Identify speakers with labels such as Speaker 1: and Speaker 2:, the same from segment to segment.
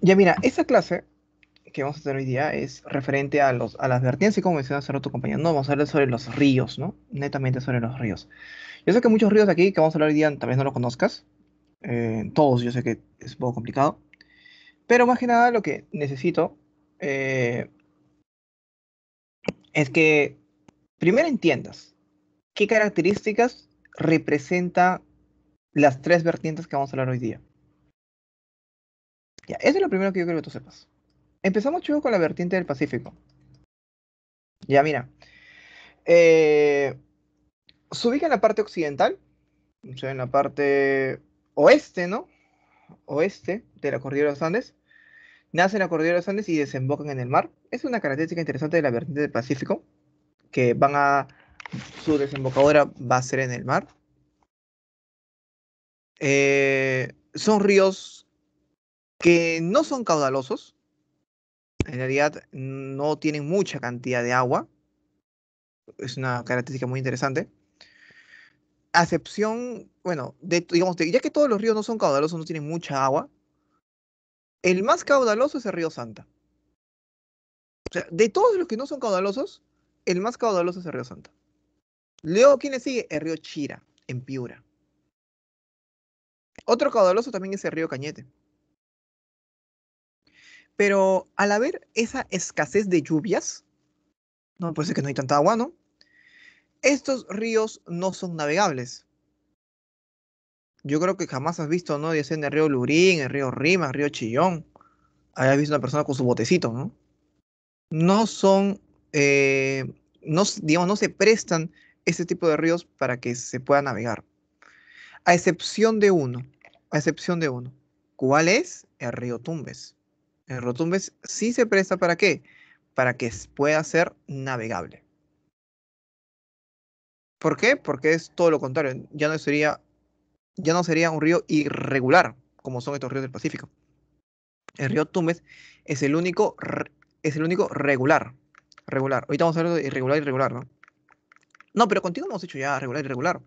Speaker 1: Ya mira, esta clase que vamos a
Speaker 2: hacer hoy día es referente a, los, a y como mencionó hace tu compañero, no, vamos a hablar sobre los ríos, ¿no? Netamente sobre los ríos. Yo sé que muchos ríos aquí que vamos a hablar hoy día tal vez no los conozcas, eh, todos yo sé que es un poco complicado, pero más que nada lo que necesito eh, es que primero entiendas qué características representa las tres vertientes que vamos a hablar hoy día. Ya, eso es lo primero que yo creo que tú sepas. Empezamos, chico con la vertiente del Pacífico. Ya, mira. Eh, se ubica en la parte occidental, o sea, en la parte oeste, ¿no? Oeste de la cordillera de los Andes. Nace en la cordillera de los Andes y desembocan en el mar. Es una característica interesante de la vertiente del Pacífico, que van a su desembocadura va a ser en el mar. Eh, son ríos que no son caudalosos, en realidad no tienen mucha cantidad de agua, es una característica muy interesante. excepción, bueno, digamos, ya que todos los ríos no son caudalosos, no tienen mucha agua, el más caudaloso es el río Santa. O sea, de todos los que no son caudalosos, el más caudaloso es el río Santa. Luego, ¿quién le sigue? El río Chira, en Piura. Otro caudaloso también es el río Cañete. Pero al haber esa escasez de lluvias, no puede ser que no hay tanta agua, ¿no? Estos ríos no son navegables. Yo creo que jamás has visto, ¿no? Ya en el río Lurín, el río Rima, el río Chillón. has visto una persona con su botecito, ¿no? No son, eh, no, digamos, no se prestan este tipo de ríos para que se pueda navegar. A excepción de uno, a excepción de uno. ¿Cuál es? El río Tumbes. El río Tumbes sí se presta para qué? Para que pueda ser navegable. ¿Por qué? Porque es todo lo contrario. Ya no sería, ya no sería un río irregular, como son estos ríos del Pacífico. El río Tumbes es el único, es el único regular. Regular. Ahorita vamos a hablar de irregular y regular, ¿no? No, pero contigo hemos hecho ya regular y regular.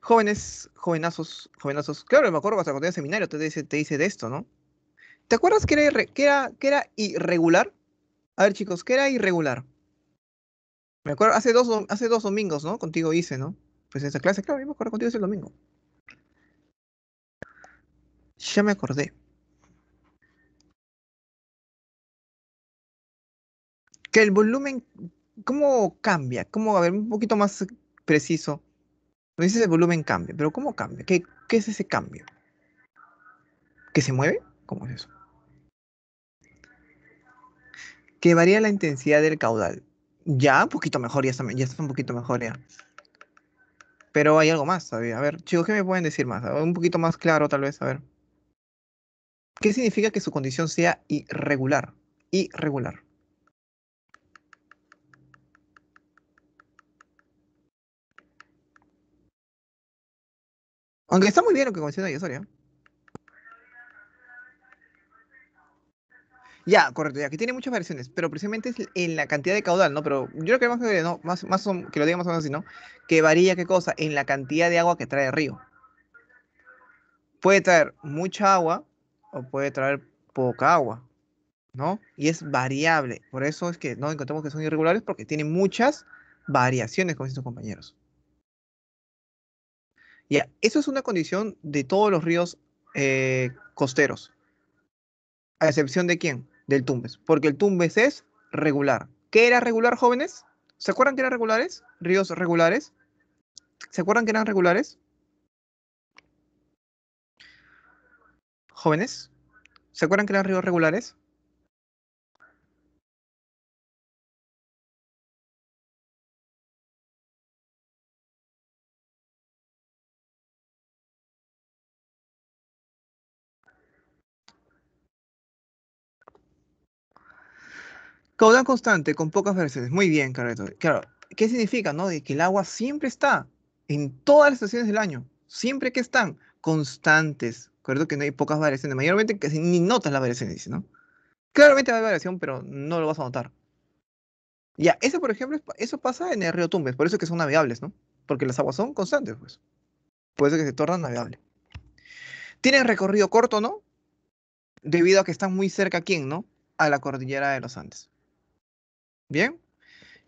Speaker 2: Jóvenes, jovenazos, jovenazos. Claro, me acuerdo hasta cuando en seminario te dice, te dice de esto, ¿no? ¿Te acuerdas que era, que, era, que era irregular? A ver, chicos, ¿qué era irregular? Me acuerdo, hace dos, hace dos domingos, ¿no? Contigo hice, ¿no? Pues esa clase, claro, me acuerdo contigo ese domingo.
Speaker 1: Ya me acordé. Que el volumen ¿cómo cambia? ¿Cómo, a ver, un poquito
Speaker 2: más preciso? No dices el volumen cambia, pero ¿cómo cambia? ¿Qué, ¿Qué, es ese cambio? ¿Que se mueve? ¿Cómo es eso? Que varía la intensidad del caudal. Ya, un poquito mejor, ya está, ya está un poquito mejor ya. Pero hay algo más todavía. A ver, chicos, ¿qué me pueden decir más? Un poquito más claro, tal vez, a ver. ¿Qué significa que su condición sea irregular?
Speaker 1: Irregular. Aunque está muy bien lo que menciona historia. Ya, correcto, ya,
Speaker 2: que tiene muchas variaciones, pero precisamente es en la cantidad de caudal, ¿no? Pero yo creo que más que, no, que lo diga más o menos así, ¿no? Que varía qué cosa, en la cantidad de agua que trae el río. Puede traer mucha agua o puede traer poca agua, ¿no? Y es variable, por eso es que no encontramos que son irregulares porque tiene muchas variaciones, como dicen sus compañeros. Ya, eso es una condición de todos los ríos eh, costeros. ¿A excepción de quién? Del Tumbes. Porque el Tumbes es regular. ¿Qué era regular, jóvenes? ¿Se acuerdan que eran regulares? Ríos regulares. ¿Se acuerdan que eran regulares?
Speaker 1: Jóvenes. ¿Se acuerdan que eran ríos regulares?
Speaker 2: Caudal constante, con pocas variaciones. Muy bien, Carreto. Claro, ¿qué significa, no? De que el agua siempre está en todas las estaciones del año. Siempre que están constantes. recuerdo que no hay pocas variaciones. Mayormente que ni notas las variaciones, ¿no? Claramente hay variación, pero no lo vas a notar. Ya, eso por ejemplo, eso pasa en el río Tumbes. Por eso es que son navegables, ¿no? Porque las aguas son constantes, pues. puede eso que se tornan navegables. Tienen recorrido corto, ¿no? Debido a que están muy cerca, ¿quién, no? A la cordillera de los Andes. Bien.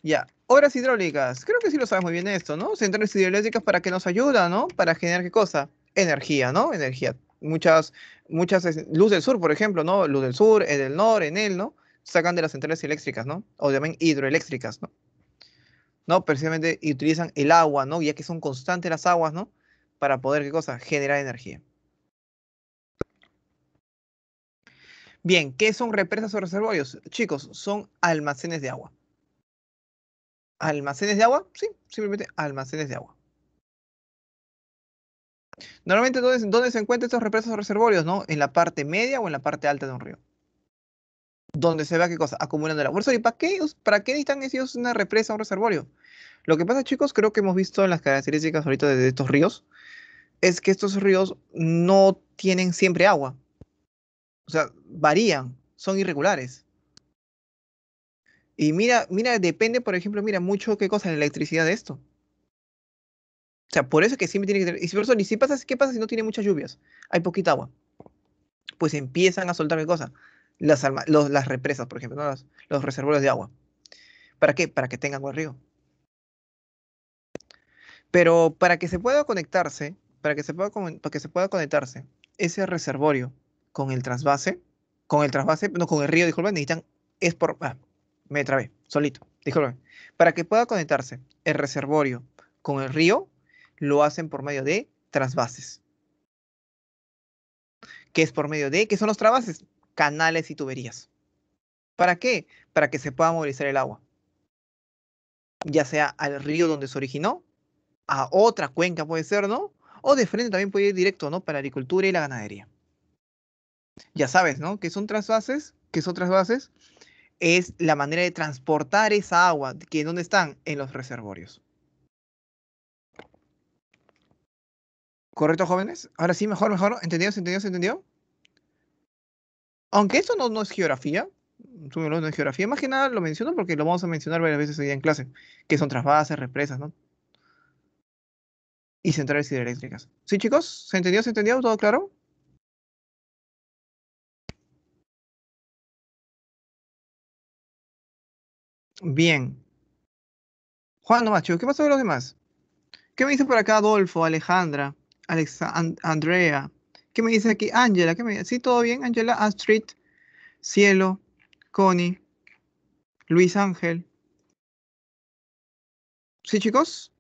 Speaker 2: Ya. Obras hidráulicas. Creo que sí lo sabes muy bien esto, ¿no? Centrales hidroeléctricas para que nos ayuda, ¿no? Para generar qué cosa? Energía, ¿no? Energía. Muchas, muchas, luz del sur, por ejemplo, ¿no? Luz del sur, en el norte, en el, ¿no? Sacan de las centrales eléctricas, ¿no? O también hidroeléctricas, ¿no? ¿No? Precisamente utilizan el agua, ¿no? Ya que son constantes las aguas, ¿no? Para poder, ¿qué cosa? Generar energía. Bien, ¿qué son represas o reservorios? Chicos, son almacenes de agua. ¿Almacenes de agua? Sí, simplemente almacenes de agua. Normalmente, ¿dónde, se encuentran estos represas o reservorios? ¿no? En la parte media o en la parte alta de un río. Donde se vea qué cosa, acumulando el agua. ¿y para qué, para qué necesitan ellos una represa o un reservorio? Lo que pasa, chicos, creo que hemos visto las características ahorita de estos ríos, es que estos ríos no tienen siempre agua. O sea, varían, son irregulares. Y mira, mira, depende, por ejemplo, mira mucho qué cosa, la electricidad de esto. O sea, por eso es que siempre tiene que tener. Y si, pasa, ¿qué pasa si no tiene muchas lluvias? Hay poquita agua. Pues empiezan a soltar cosas. Las, las represas, por ejemplo, los, reservorios de agua. ¿Para qué? Para que tengan agua río. Pero para que se pueda conectarse, para que se pueda, para que se pueda conectarse, ese reservorio con el trasvase, con el trasvase, no, con el río, disculpen, necesitan, es por, ah, me trabé, solito, disculpen, para que pueda conectarse el reservorio con el río, lo hacen por medio de trasvases. ¿Qué es por medio de? ¿Qué son los trasvases? Canales y tuberías. ¿Para qué? Para que se pueda movilizar el agua. Ya sea al río donde se originó, a otra cuenca puede ser, ¿no? O de frente también puede ir directo, ¿no? Para la agricultura y la ganadería ya sabes, ¿no? Que son trasvases, que son trasvases, es la manera de transportar esa agua, que ¿dónde están? En los reservorios. ¿Correcto, jóvenes? Ahora sí, mejor, mejor. ¿Entendido? ¿Se entendió? entendió? Aunque eso no, es geografía, no es geografía, más que nada lo menciono porque lo vamos a mencionar varias veces en clase, que son trasvases, represas, ¿no?
Speaker 1: Y centrales hidroeléctricas. ¿Sí, chicos? ¿Se entendió? ¿Se entendió? ¿Todo claro? Bien. Juan Macho, ¿qué pasó con los
Speaker 2: demás? ¿Qué me dice por acá Adolfo, Alejandra, Andrea? ¿Qué me dice aquí Ángela? Me... Sí, todo bien, Ángela, Astrid, Cielo, Connie,
Speaker 1: Luis Ángel. ¿Sí, chicos?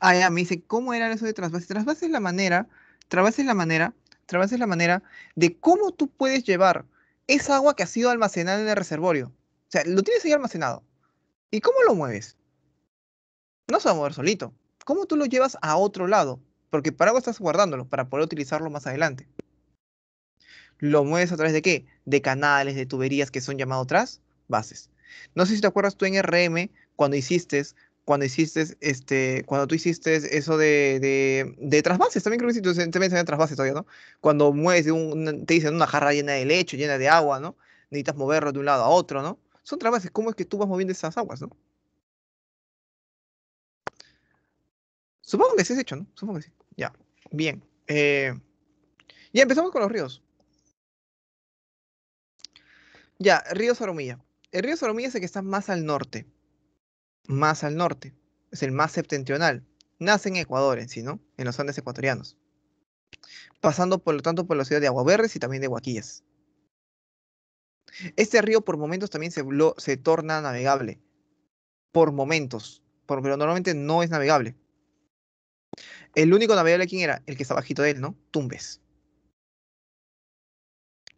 Speaker 1: Ah, ya, me dice, ¿cómo
Speaker 2: era eso de trasvase? Trasvase es la manera, trasvase es la manera, trasvase es la manera de cómo tú puedes llevar es agua que ha sido almacenada en el reservorio. O sea, lo tienes ahí almacenado. ¿Y cómo lo mueves? No se va a mover solito. ¿Cómo tú lo llevas a otro lado? Porque para algo estás guardándolo, para poder utilizarlo más adelante. ¿Lo mueves a través de qué? De canales, de tuberías que son llamados tras bases. No sé si te acuerdas tú en RM cuando hiciste cuando hiciste, este, cuando tú hiciste eso de, de, de trasvases, también creo que sí, también se trasvases todavía, ¿no? Cuando mueves, te dicen una jarra llena de leche, llena de agua, ¿no? Necesitas moverlo de un lado a otro, ¿no? Son trasvases, ¿cómo es que tú vas moviendo esas aguas, no? Supongo que sí es hecho, ¿no? Supongo que sí. Ya, bien. Eh, ya empezamos con los ríos. Ya, río Saromilla. El río Saromilla es el que está más al norte más al norte, es el más septentrional. Nace en Ecuador en sí, ¿no? En los Andes ecuatorianos. Pasando por lo tanto por la ciudad de Aguaberres y también de Guaquillas. Este río por momentos también se, se torna navegable. Por momentos. pero normalmente no es navegable. El único navegable, ¿quién era? El que está bajito de él, ¿no? Tumbes.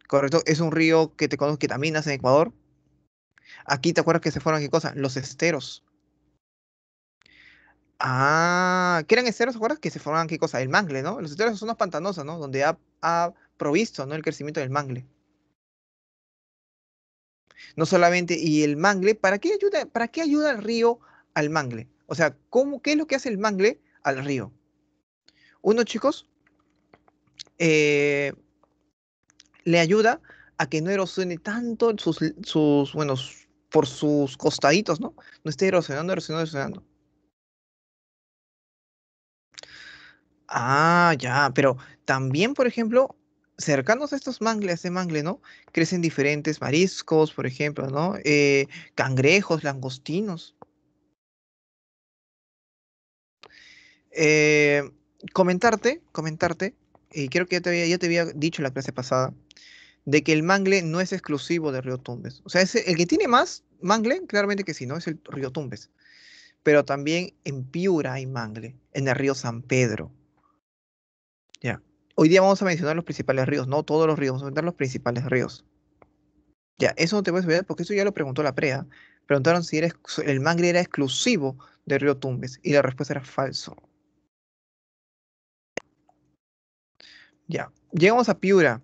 Speaker 2: Correcto, es un río que te conozco que también nace en Ecuador. Aquí te acuerdas que se fueron, ¿qué cosa? Los esteros. Ah, que eran esteros, ¿acuerdas? Que se forman, ¿qué cosa? El mangle, ¿no? Los esteros son zonas pantanosas, ¿no? Donde ha, provisto, ¿no? El crecimiento del mangle. No solamente, y el mangle, ¿para qué ayuda, para qué ayuda el río al mangle? O sea, ¿cómo, ¿qué es lo que hace el mangle al río? Uno, chicos, eh, le ayuda a que no erosione tanto sus, sus bueno, por sus costaditos, ¿no? No esté erosionando, erosionando, erosionando. Ah, ya, pero también, por ejemplo, cercanos a estos mangles, a mangle, ¿no? Crecen diferentes mariscos, por ejemplo, ¿no? Eh, cangrejos, langostinos. Eh, comentarte, comentarte, y eh, creo que ya te, había, dicho la clase pasada, de que el mangle no es exclusivo de Río Tumbes. O sea, el que tiene más mangle, claramente que sí, ¿no? Es el Río Tumbes. Pero también en Piura hay mangle, en el río San Pedro, ya. Hoy día vamos a mencionar los principales ríos, no todos los ríos, vamos a mencionar los principales ríos. Ya, eso no te puedes olvidar porque eso ya lo preguntó la PREA. Preguntaron si el mangre era exclusivo del río Tumbes y la respuesta era falso. Ya, llegamos a Piura,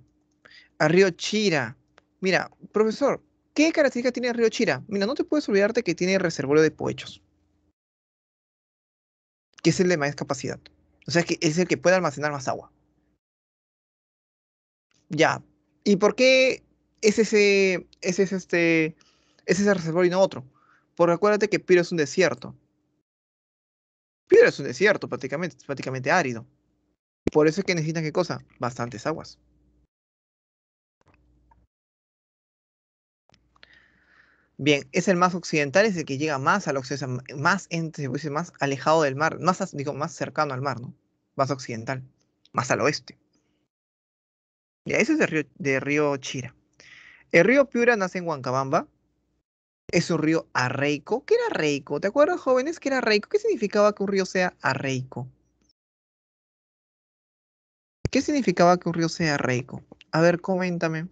Speaker 2: a Río Chira. Mira, profesor, ¿qué características tiene el Río Chira? Mira, no te puedes olvidarte que tiene reservorio de poechos, que es el de más capacidad. O sea, que es el que puede almacenar más agua. Ya. ¿Y por qué es ese, es ese, este, ese reservorio y no otro? Porque acuérdate que Piro es un desierto. Piro es un desierto prácticamente, es prácticamente árido. Por eso es que necesitan qué cosa? Bastantes aguas. Bien, es el más occidental, es el que llega más al occidente, más, entre, más alejado del mar, más, digo, más cercano al mar, ¿no? Más occidental, más al oeste. Ya, eso es el río, río Chira. El río Piura nace en Huancabamba. Es un río arreico. ¿Qué era arreico? ¿Te acuerdas, jóvenes, que era arreico? ¿Qué significaba que un río sea arreico?
Speaker 1: ¿Qué significaba que un río sea arreico? A ver, coméntame.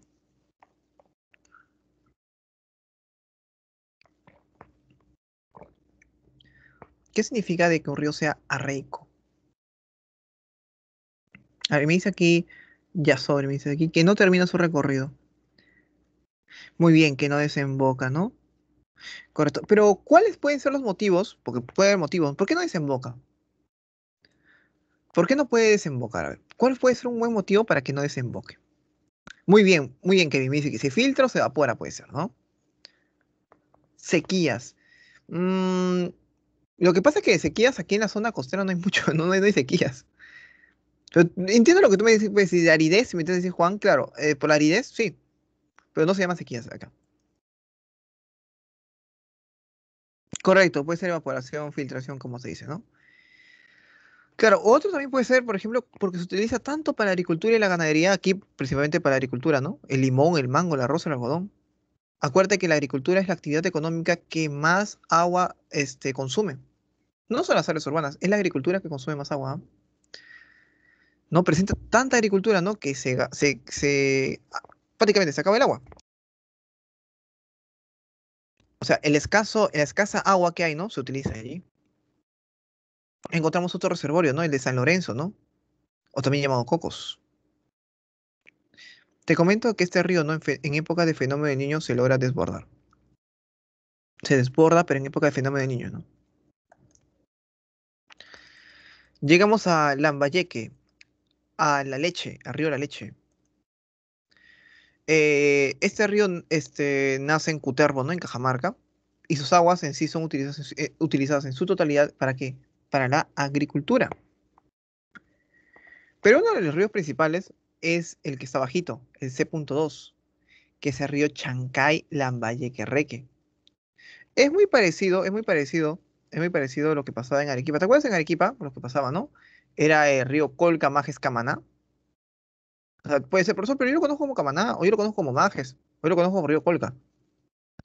Speaker 2: ¿Qué significa de que un río sea arreico? A ver, me dice aquí, ya sobre, me dice aquí, que no termina su recorrido. Muy bien, que no desemboca, ¿no? Correcto. Pero, ¿cuáles pueden ser los motivos? Porque puede haber motivos. ¿Por qué no desemboca? ¿Por qué no puede desembocar? ¿cuál puede ser un buen motivo para que no desemboque? Muy bien, muy bien, Kevin. Me dice que se filtra o se evapora, puede ser, ¿no? Sequías. Mmm... Lo que pasa es que sequías aquí en la zona costera no hay mucho, no, hay, sequías. entiendo lo que tú me dices, pues, de aridez, si me entiendes Juan, claro, eh, por la aridez, sí. Pero no se llama sequías acá. Correcto, puede ser evaporación, filtración, como se dice, ¿no? Claro, otro también puede ser, por ejemplo, porque se utiliza tanto para la agricultura y la ganadería, aquí principalmente para la agricultura, ¿no? El limón, el mango, el arroz, el algodón. Acuérdate que la agricultura es la actividad económica que más agua este, consume no son las áreas urbanas, es la agricultura que consume más agua. ¿ah? No presenta tanta agricultura, ¿no? Que se, ah, prácticamente se acaba el agua. O sea, el escaso, la escasa agua que hay, ¿no? Se utiliza allí. Encontramos otro reservorio, ¿no? El de San Lorenzo, ¿no? O también llamado Cocos. Te comento que este río, ¿no? En, época de fenómeno de niños se logra desbordar. Se desborda, pero en época de fenómeno de niños, ¿no? Llegamos a Lambayeque, a la leche, al río La Leche. Eh, este río este, nace en Cuterbo, ¿no? En Cajamarca. Y sus aguas en sí son utilizadas, eh, utilizadas en su totalidad para qué? Para la agricultura. Pero uno de los ríos principales es el que está bajito, el C.2, que es el río Chancay Lambayeque Reque. Es muy parecido, es muy parecido es muy parecido a lo que pasaba en Arequipa. ¿Te acuerdas en Arequipa? Lo que pasaba, ¿no? Era el eh, Río Colca, Majes, Camaná. O sea, puede ser, profesor, pero yo lo conozco como Camaná, o yo lo conozco como Majes, o yo lo conozco como Río Colca.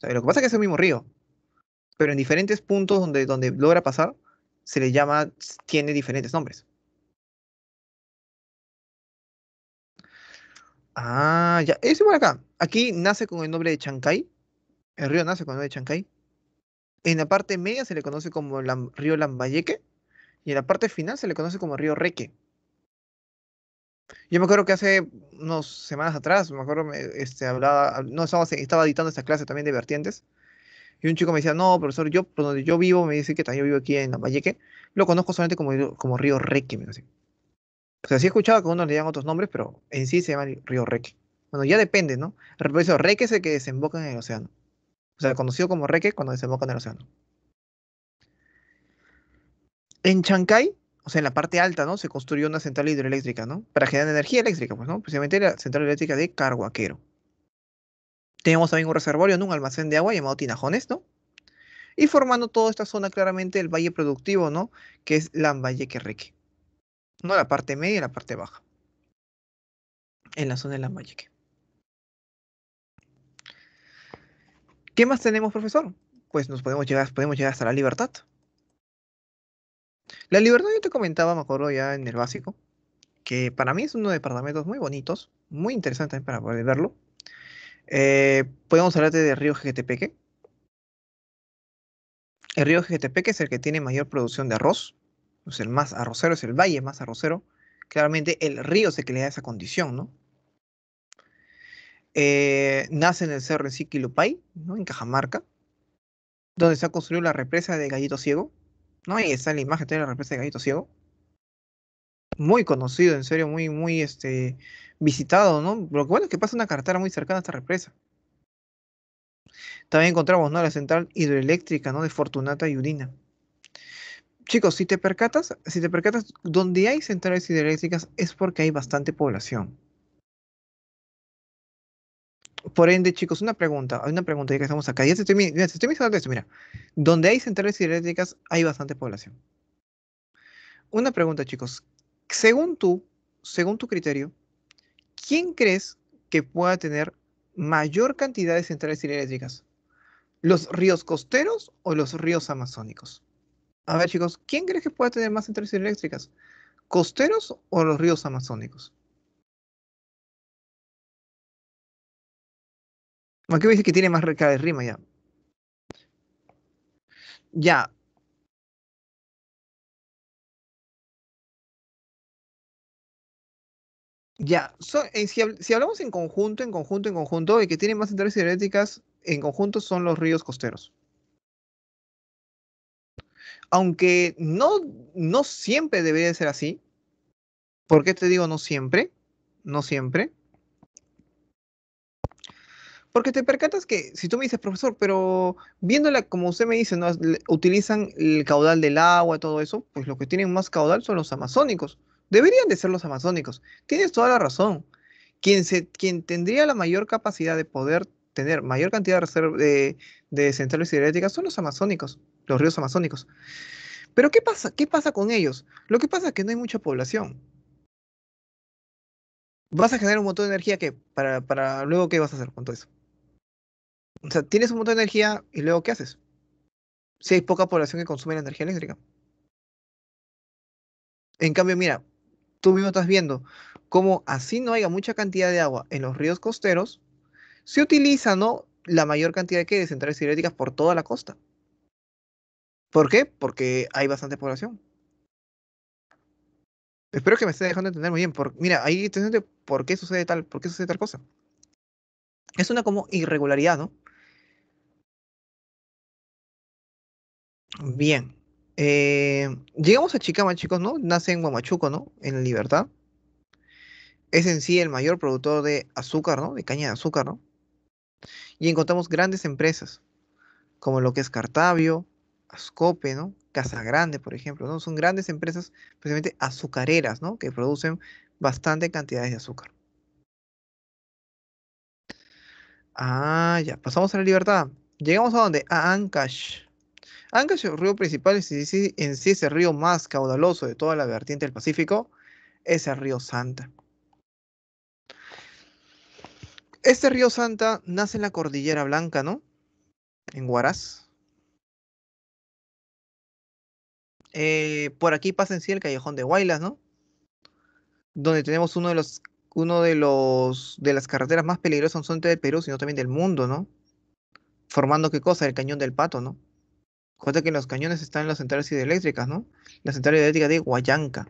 Speaker 2: lo que pasa es que es el mismo río, pero en diferentes puntos donde, donde logra pasar, se le llama, tiene diferentes nombres.
Speaker 1: Ah, ya,
Speaker 2: ese por acá. Aquí nace con el nombre de Chancay. El río nace con el nombre de Chancay. En la parte media se le conoce como el río Lambayeque y en la parte final se le conoce como río Reque. Yo me acuerdo que hace unas semanas atrás, me acuerdo, este, hablaba, no estaba, editando esta clase también de vertientes, y un chico me decía, no, profesor, yo, por donde yo vivo, me dice que también yo vivo aquí en Lambayeque, lo conozco solamente como, como río Reque, me O sea, sí he escuchado que uno le llaman otros nombres, pero en sí se llama río Reque. Bueno, ya depende, ¿no? repito Reque es el que desemboca en el océano. O sea, conocido como reque cuando desemboca en el océano. En Chancay, o sea, en la parte alta, ¿no? Se construyó una central hidroeléctrica, ¿no? Para generar energía eléctrica, pues, ¿no? Precisamente la central eléctrica de Carhuaquero. Tenemos también un reservorio, en Un almacén de agua llamado Tinajones, ¿no? Y formando toda esta zona claramente el valle productivo, ¿no? Que es Lambayeque-Reque. ¿No? La parte media y la parte baja. En la zona de Lambayeque. ¿Qué más tenemos, profesor? Pues nos podemos llegar, podemos llegar hasta la libertad. La libertad yo te comentaba, me acuerdo ya en el básico, que para mí es uno de departamentos muy bonitos, muy interesantes para poder verlo. Eh, podemos hablarte del Río Jequetepeque. El río Jequetepeque es el que tiene mayor producción de arroz, es el más arrocero, es el valle más arrocero. Claramente el río se que le da esa condición, ¿no? Eh, nace en el cerro de Siquilupay, ¿no? en Cajamarca, donde se ha construido la represa de Gallito Ciego. ¿no? Ahí está la imagen de la represa de Gallito Ciego. Muy conocido, en serio, muy, muy este, visitado. ¿no? Lo bueno es que pasa una carretera muy cercana a esta represa. También encontramos ¿no? la central hidroeléctrica ¿no? de Fortunata y Udina. Chicos, si te percatas, si te percatas, donde hay centrales hidroeléctricas es porque hay bastante población. Por ende, chicos, una pregunta, hay una pregunta ya que estamos acá. Ya se estoy, mira. Donde hay centrales hidroeléctricas hay bastante población. Una pregunta, chicos. Según tú, según tu criterio, ¿quién crees que pueda tener mayor cantidad de centrales hidroeléctricas? ¿Los ríos costeros o los ríos amazónicos? A ver, chicos, ¿quién crees que pueda tener más centrales hidroeléctricas?
Speaker 1: ¿Costeros o los ríos amazónicos? Macbeth dice que tiene más recada de rima ya. Ya. Ya, eh, si, hablamos en conjunto, en
Speaker 2: conjunto, en conjunto, el que tiene más intereses hidroeléctricas en conjunto son los ríos costeros. Aunque no, no siempre debería ser así, ¿por qué te digo no siempre? No siempre porque te percatas que, si tú me dices, profesor, pero viéndola, como usted me dice, utilizan el caudal del agua, todo eso, pues lo que tienen más caudal son los amazónicos. Deberían de ser los amazónicos. Tienes toda la razón. Quien, se, quien tendría la mayor capacidad de poder tener mayor cantidad de, de, de centrales hidroeléctricas son los amazónicos, los ríos amazónicos. Pero ¿qué pasa, ¿qué pasa con ellos? Lo que pasa es que no hay mucha población. Vas a generar un montón de energía que para, para luego qué vas a hacer con todo eso. O sea, tienes un montón de energía y luego ¿qué haces? Si hay poca población que consume la energía eléctrica. En cambio, mira, tú mismo estás viendo cómo así no haya mucha cantidad de agua en los ríos costeros, se utiliza, ¿no? La mayor cantidad que de centrales hidráulicas por toda la costa. ¿Por qué? Porque hay bastante población. Espero que me esté dejando entender muy bien. Por, mira, ahí te por qué sucede tal, por qué sucede tal cosa. Es una como irregularidad, ¿no? Bien. Eh, llegamos a Chicama, chicos, ¿no? Nace en Huamachuco, ¿no? En la Libertad. Es en sí el mayor productor de azúcar, ¿no? De caña de azúcar, ¿no? Y encontramos grandes empresas, como lo que es Cartavio, Ascope, ¿no? Casa Grande, por ejemplo, ¿no? Son grandes empresas, precisamente azucareras, ¿no? Que producen bastante cantidades de azúcar. Ah, ya, pasamos a la libertad. Llegamos a dónde? A Ancash es el río principal, en sí es el río más caudaloso de toda la vertiente del Pacífico, es el río Santa. Este río Santa nace en la Cordillera Blanca, ¿no? En Huaraz. Eh, por aquí pasa en sí el callejón de Huaylas, ¿no? Donde tenemos uno de los uno de los de las carreteras más peligrosas no solamente del Perú, sino también del mundo, ¿no? Formando qué cosa, el cañón del pato, ¿no? Cuenta que los cañones están en las centrales hidroeléctricas, ¿no? La central hidroeléctrica de Guayanca.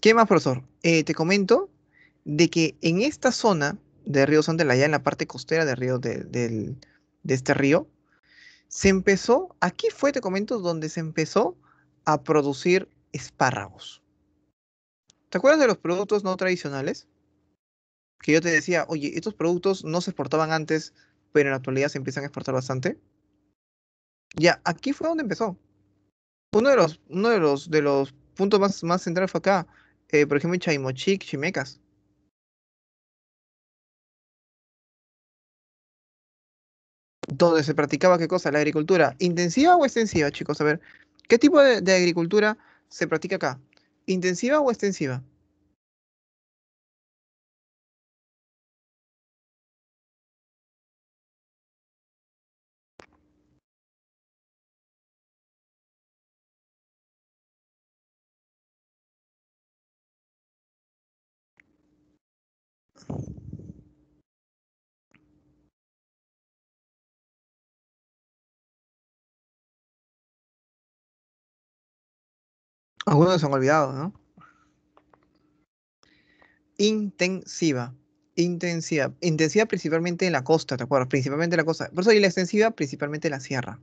Speaker 2: ¿Qué más, profesor? Eh, te comento de que en esta zona de Río ya en la parte costera del río de este río, se empezó, aquí fue, te comento, donde se empezó a producir espárragos. ¿Te acuerdas de los productos no tradicionales? que yo te decía, oye, estos productos no se exportaban antes, pero en la actualidad se empiezan a exportar bastante. Ya, aquí fue donde empezó. Uno de los, de los, puntos más, más centrales fue acá. Eh, por ejemplo,
Speaker 1: Chaimochic, Chimecas. Donde se practicaba qué cosa, la agricultura. ¿Intensiva o extensiva, chicos? A ver, ¿qué tipo de agricultura se practica acá? ¿Intensiva o extensiva? Algunos han olvidado, ¿no?
Speaker 2: Intensiva. Intensiva. Intensiva principalmente en la costa, ¿te acuerdas? Principalmente en la costa. Por eso y la extensiva principalmente en la sierra.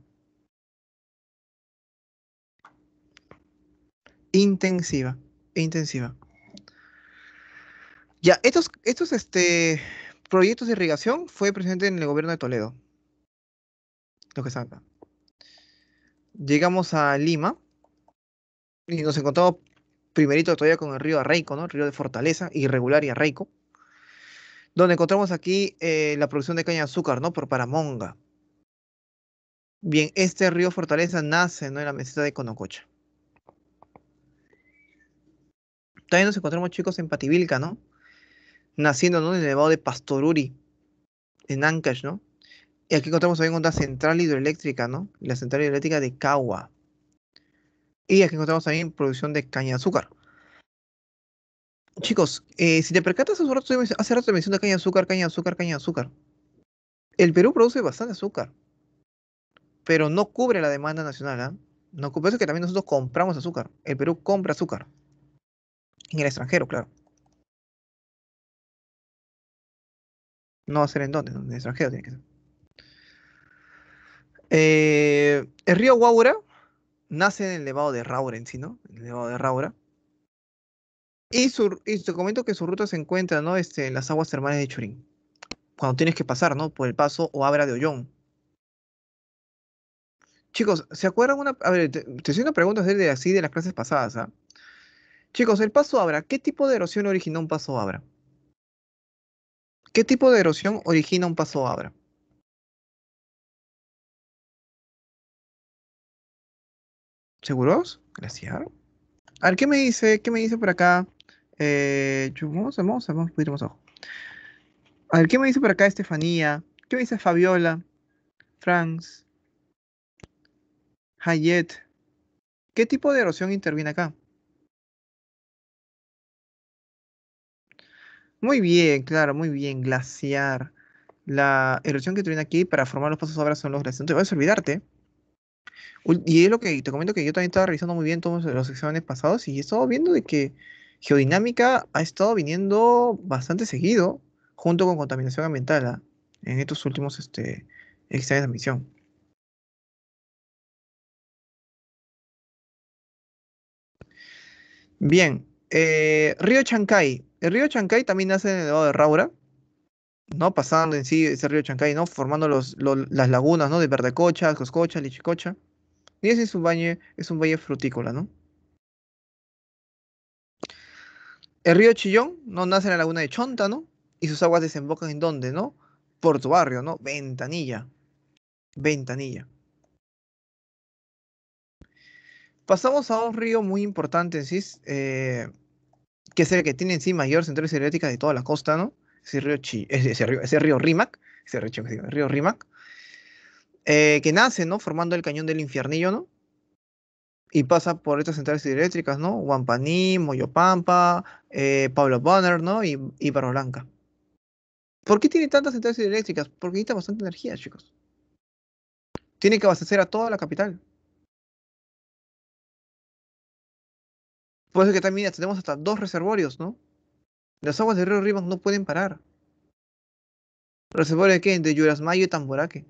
Speaker 2: Intensiva. Intensiva. Ya, estos, estos este, proyectos de irrigación fue presente en el gobierno de Toledo. Lo que salga. Llegamos a Lima y nos encontramos primerito todavía con el río Arraico, ¿no? El río de Fortaleza, irregular y arraico. donde encontramos aquí eh, la producción de caña de azúcar, ¿no? Por Paramonga. Bien, este río Fortaleza nace, ¿no? En la meseta de Conococha. También nos encontramos chicos en Pativilca, ¿no? Naciendo, ¿no? En el elevado de Pastoruri, en Ancash, ¿no? Y aquí encontramos también una central hidroeléctrica, ¿no? La central hidroeléctrica de Cagua. Y aquí encontramos también producción de caña de azúcar. Chicos, eh, si te percatas, hace rato, hace rato mencioné caña de azúcar, caña de azúcar, caña de azúcar. El Perú produce bastante azúcar, pero no cubre la demanda nacional. ¿ah? No cubre eso que también nosotros compramos azúcar. El Perú compra azúcar. En el extranjero, claro. No va a ser en donde, en el extranjero tiene que ser. Eh, el río Guaura nace en el Nevado de Raura en sí, ¿no? El Nevado de Raura. Y, su, te comento que su ruta se encuentra, ¿no? Este, en las aguas termales de Churín. Cuando tienes que pasar, ¿no? Por el paso o abra de Ollón. Chicos, ¿se acuerdan una... A ver, te, te una pregunta de, así de las clases pasadas, ¿ah? Chicos, el paso abra, ¿qué tipo de erosión
Speaker 1: origina un paso abra? ¿Qué tipo de erosión origina un paso abra? ¿Seguros? glaciar. A ver, ¿qué me dice? ¿Qué me dice por acá? Eh,
Speaker 2: vamos, vamos, vamos, más ojo. A ver, ¿qué me dice por acá Estefanía? ¿Qué me dice Fabiola? Franz. Hayet. ¿Qué tipo de erosión interviene acá? Muy bien, claro, muy bien. Glaciar. La erosión que interviene aquí para formar los pasos ahora son los glaciares. te vas a olvidarte. Y es lo que te comento que yo también estaba revisando muy bien todos los exámenes pasados y he estado viendo de que geodinámica ha estado viniendo bastante seguido junto con contaminación ambiental ¿ah? en estos últimos
Speaker 1: este, exámenes de admisión. Bien, eh, río Chancay.
Speaker 2: El río Chancay también nace en el lado de Raura, ¿no? Pasando en sí ese río Chancay, ¿no? Formando las lagunas, ¿no? De Verdecocha, Coscocha, Lichicocha. Y es un es un valle frutícola, ¿no? El río Chillón no nace en la laguna de Chonta, ¿no? Y sus aguas desembocan en dónde, ¿no? Por tu barrio, ¿no? Ventanilla. Ventanilla. Pasamos a un río muy importante, ¿sí? Eh, que es el que tiene en sí mayor central hidroeléctrica de toda la costa, ¿no? Ese río, Chi, ese, río, Rímac, río, ese río Rímac, eh, que nace, ¿no? Formando el cañón del infiernillo, ¿no? Y pasa por estas centrales hidroeléctricas, ¿no? Guampaní, Moyopampa, eh, Pablo Bonner, ¿no? Y, y Barro Blanca. ¿Por qué tiene tantas centrales hidroeléctricas? Porque necesita
Speaker 1: bastante energía, chicos. Tiene que abastecer a toda la capital. Por eso que también tenemos hasta dos reservorios, ¿no? Las aguas del río Rivas no pueden parar. ¿Reservorios de qué? De Yurasmayo
Speaker 2: y Tamboraque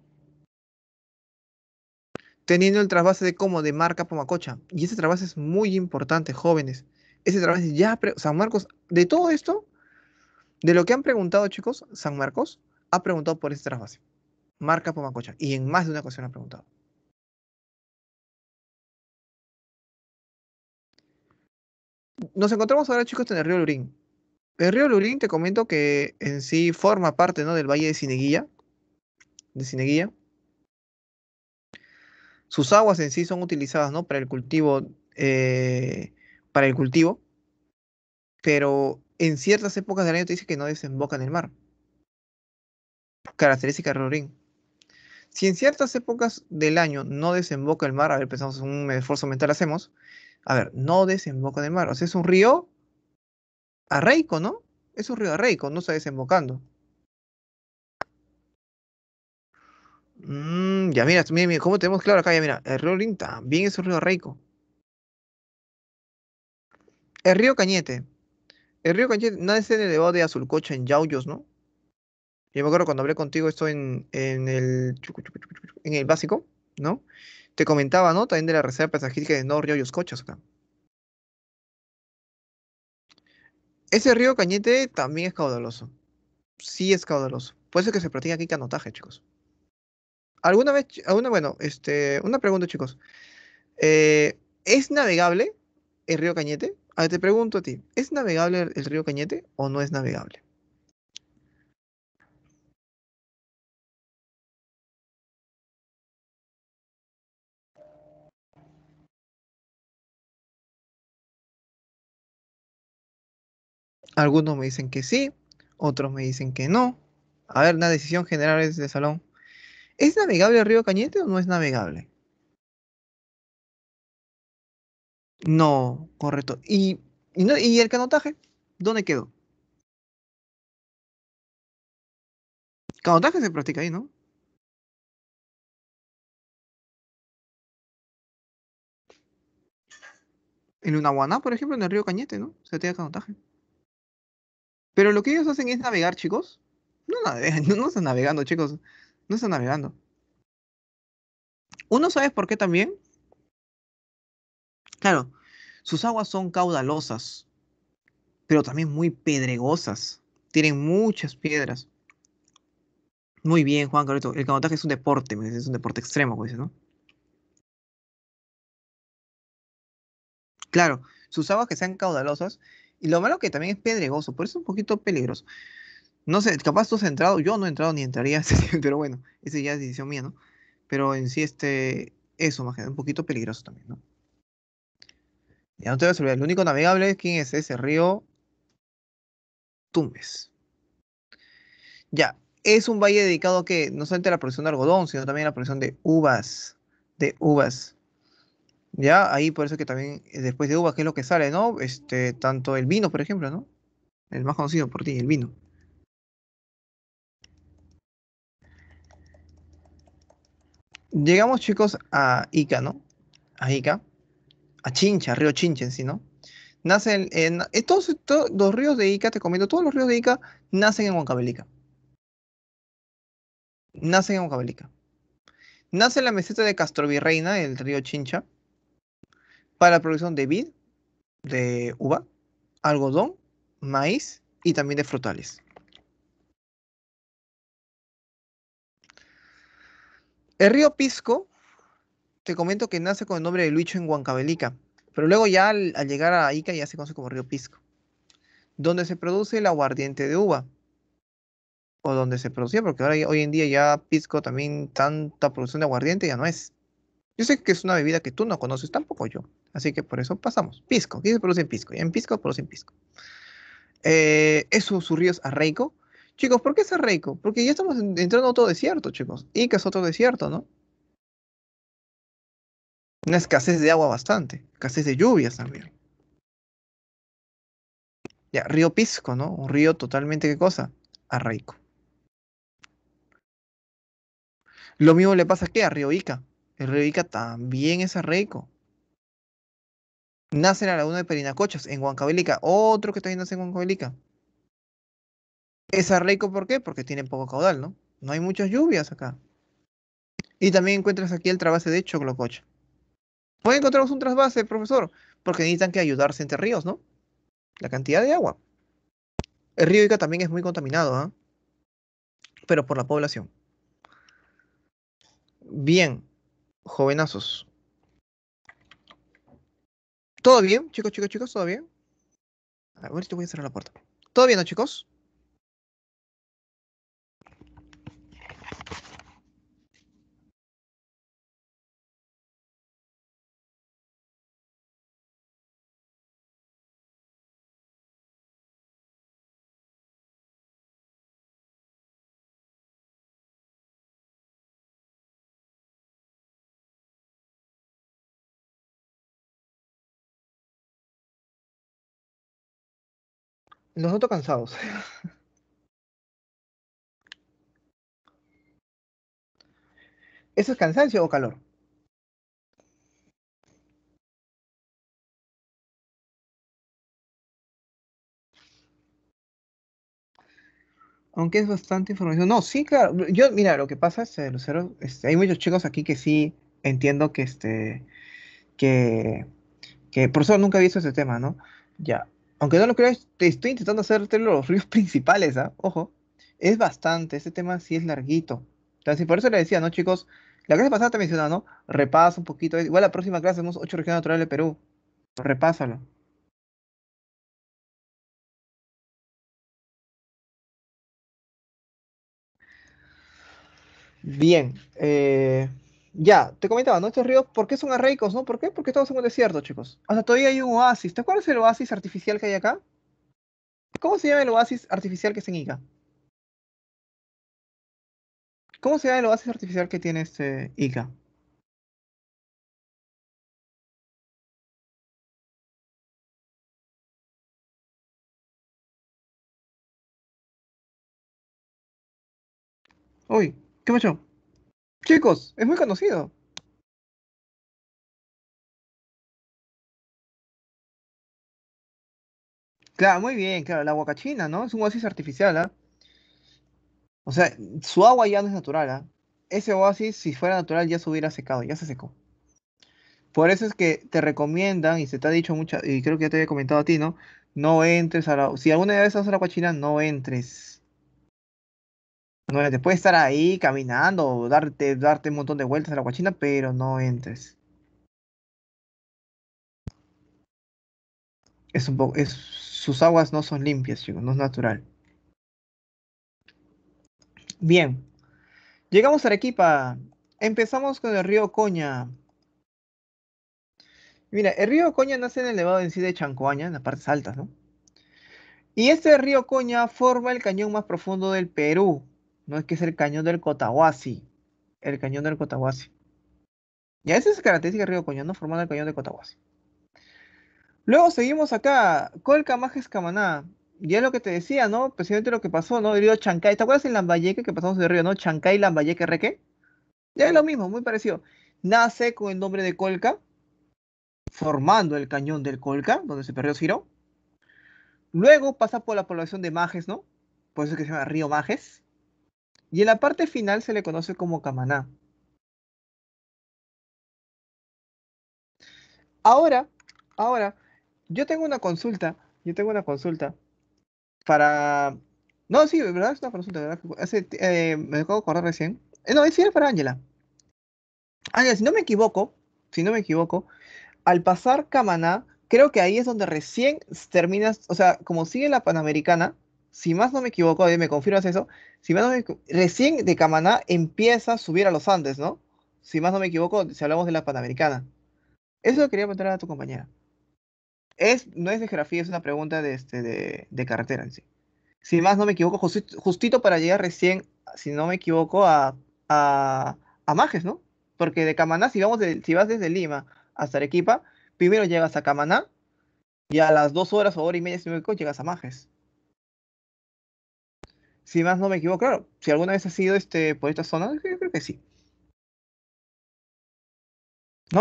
Speaker 2: teniendo el trasvase de cómo, de marca Pomacocha. Y ese trasvase es muy importante, jóvenes. Ese trasvase ya, San Marcos, de todo esto, de lo que han preguntado, chicos, San Marcos ha preguntado por ese trasvase.
Speaker 1: Marca Pomacocha. Y en más de una ocasión ha preguntado. Nos encontramos ahora, chicos, en el río Lurín.
Speaker 2: El río Lurín, te comento que en sí forma parte ¿no? del valle de Cineguilla. De Cineguilla sus aguas en sí son utilizadas, ¿no? Para el cultivo, eh, para el cultivo, pero en ciertas épocas del año te dice que no desemboca en el mar. Característica de Rorín. Si en ciertas épocas del año no desemboca el mar, a ver, pensamos un esfuerzo mental hacemos, a ver, no desemboca en el mar, o sea, es un río arreico, ¿no? Es un río arreico, no está desembocando. Mm, ya mira, mira, mira, cómo tenemos claro acá, mira, el río Lin bien, es un río reico. El río Cañete. El río Cañete nadie se el elevado de Azulcocha en Yauyos, ¿no? Yo me acuerdo cuando hablé contigo esto en, en el en el básico, ¿no? Te comentaba, ¿no? También de la reserva paisajística de No Río Cochos. acá. Ese río Cañete también es caudaloso. Sí es caudaloso. Por eso que se practica aquí canotaje, chicos alguna vez, bueno, este, una pregunta, chicos. Eh, ¿Es navegable el río Cañete? A ver, te pregunto a ti, ¿es navegable el, río
Speaker 1: Cañete o no es navegable? Algunos me dicen que sí, otros me dicen que no. A ver, una decisión general es de salón.
Speaker 2: ¿Es navegable el río Cañete o no es navegable?
Speaker 1: No, correcto. ¿Y, el canotaje? ¿Dónde quedó? Canotaje se practica ahí, ¿no? En Unaguaná, por ejemplo, en el río Cañete, ¿no? Se tiene canotaje.
Speaker 2: Pero lo que ellos hacen es navegar, chicos. No no, no están navegando, chicos. No está navegando. Uno sabe por qué también. Claro, sus aguas son caudalosas, pero también muy pedregosas. Tienen muchas piedras. Muy bien, Juan Carlos. El canotaje es un deporte, es un deporte extremo, ¿no? Claro, sus aguas que sean caudalosas. Y lo malo que también es pedregoso, por eso es un poquito peligroso. No sé, capaz tú has entrado, yo no he entrado ni entraría, pero bueno, ese ya es decisión mía, ¿no? Pero en sí, este, eso más que un poquito peligroso también, ¿no? Ya no te voy a olvidar, el único navegable es quién es ese río Tumbes. Ya, es un valle dedicado a que no solamente a la producción de algodón, sino también a la producción de uvas, de uvas. Ya, ahí por eso que también eh, después de uvas, ¿qué es lo que sale, no? Este, tanto el vino, por ejemplo, ¿no? El más conocido por ti, el vino. llegamos, chicos, a Ica, ¿no? A Ica, a Chincha, Río Chincha en sí, ¿no? Nacen en. Eh, todos, los ríos de Ica, te comiendo todos los ríos de Ica nacen en Huancabelica. Nacen en Huancabelica. Nace la meseta de Castrovirreina, el río Chincha, para la producción de vid, de uva, algodón, maíz y también de frutales. El río Pisco, te comento que nace con el nombre de Lucho en Huancabelica, pero luego ya al, llegar a Ica ya se conoce como río Pisco, donde se produce el aguardiente de uva, o donde se producía, porque ahora hoy en día ya Pisco también tanta producción de aguardiente ya no es. Yo sé que es una bebida que tú no conoces, tampoco yo. Así que por eso pasamos. Pisco. ¿Qué se produce en Pisco? En Pisco en Pisco. Eh, eso, su río es Chicos, ¿por qué es arreico? Porque ya estamos entrando a otro desierto,
Speaker 1: chicos. Ica es otro desierto, ¿no? Una escasez de agua bastante, escasez de lluvias también. Ya, río
Speaker 2: Pisco, ¿no? Un río totalmente, ¿qué cosa? Arreico. Lo mismo le pasa que a Río Ica. El río Ica también es arreico. Nace en la laguna de Perinacochas, en Huancabelica. Otro que también nace en Huancabelica. Es arreico, ¿por qué? Porque tiene poco caudal, ¿no? No hay muchas lluvias acá. Y también encuentras aquí el trasvase de Choclococha. Pueden encontrarnos un trasvase, profesor, porque necesitan que ayudarse entre ríos, ¿no? La cantidad de agua. El río Ica también es muy contaminado, ¿ah? Pero por la población. Bien, jovenazos. ¿Todo bien, chicos, chicos, chicos? ¿Todo bien? A ver voy a cerrar la puerta.
Speaker 1: ¿Todo bien, no, chicos? Nosotros cansados. ¿Eso es cansancio o calor? Aunque es bastante información. No, sí, claro. Yo, mira, lo que pasa
Speaker 2: es, que Lucero, este, hay muchos chicos aquí que sí entiendo que este, que, que por eso nunca he visto ese tema, ¿no? Ya aunque no lo creas, te estoy intentando hacerte los ríos principales, ¿ah? Ojo, es bastante, este tema sí es larguito. Entonces, por eso le decía, ¿no, chicos? La clase pasada te mencionaba, ¿no? Repasa un poquito. Igual la próxima clase tenemos ocho regiones
Speaker 1: naturales de Perú. Repásalo. Bien. Eh... Ya, te comentaba, ¿no? Estos ríos, ¿por qué son arreicos, no? ¿Por qué? Porque todos
Speaker 2: son un desierto, chicos. O sea, todavía hay un oasis. ¿Te acuerdas del oasis artificial que hay acá? ¿Cómo
Speaker 1: se llama el oasis artificial que es en Ica? ¿Cómo se llama el oasis artificial que tiene este Ica? Uy, ¿qué pasó? Chicos, es muy conocido. Claro, muy bien, claro, la
Speaker 2: aguacachina, ¿no? Es un oasis artificial, ¿ah? O sea, su agua ya no es natural, ¿ah? Ese oasis, si fuera natural, ya se hubiera secado, ya se secó. Por eso es que te recomiendan, y se te ha dicho mucho, y creo que ya te había comentado a ti, ¿no? No entres a la. Si alguna vez vas a la china, no entres no, te puede estar ahí caminando, darte, darte un montón de vueltas a la guachina, pero no entres. Es un sus aguas no son limpias, chicos, no es natural. Bien, llegamos a Arequipa. Empezamos con el río Coña. Mira, el río Coña nace en el elevado en sí de Chancoaña, en las partes altas, ¿no? Y este río Coña forma el cañón más profundo del Perú, no es que es el cañón del Cotahuasi. El cañón del Cotahuasi. Ya esa es característica del Río Coñón, ¿no? Formando el cañón del Cotahuasi. Luego seguimos acá. Colca Majes Camaná. Ya lo que te decía, ¿no? Precisamente lo que pasó, ¿no? El río Chancay. ¿Te acuerdas en Lambayeque que pasamos del río, no? Chancay, Lambayeque, Reque. Ya es lo mismo, muy parecido. Nace con el nombre de Colca, formando el cañón del Colca, donde se perdió Ciro. Luego pasa por la población de Majes, ¿no? Por eso es que se llama Río Majes. Y en la parte final se le conoce
Speaker 1: como Camaná. Ahora, ahora, yo tengo una consulta, yo tengo una consulta
Speaker 2: para... No, sí, ¿verdad? Es una consulta, ¿verdad? Hace, eh, me acabo de acordar recién. Eh, no, es para Ángela. Ángela, si no me equivoco, si no me equivoco, al pasar Camaná, creo que ahí es donde recién terminas, o sea, como sigue la Panamericana, si más no me equivoco, me confirmas eso, si más recién de Camaná empieza a subir a los Andes, ¿no? Si más no me equivoco, si hablamos de la Panamericana. Eso lo quería preguntar a tu compañera. Es, no es de geografía, es una pregunta de, este, de, de carretera en sí. Si más no me equivoco, justito, para llegar recién, si no me equivoco, a, a, Majes, ¿no? Porque de Camaná, si, vamos si vas desde Lima hasta Arequipa, primero llegas a Camaná y a las dos horas o hora y media, si no me llegas a Majes. Si más no me equivoco, claro, si alguna vez has ido este, por esta zona, yo creo que sí.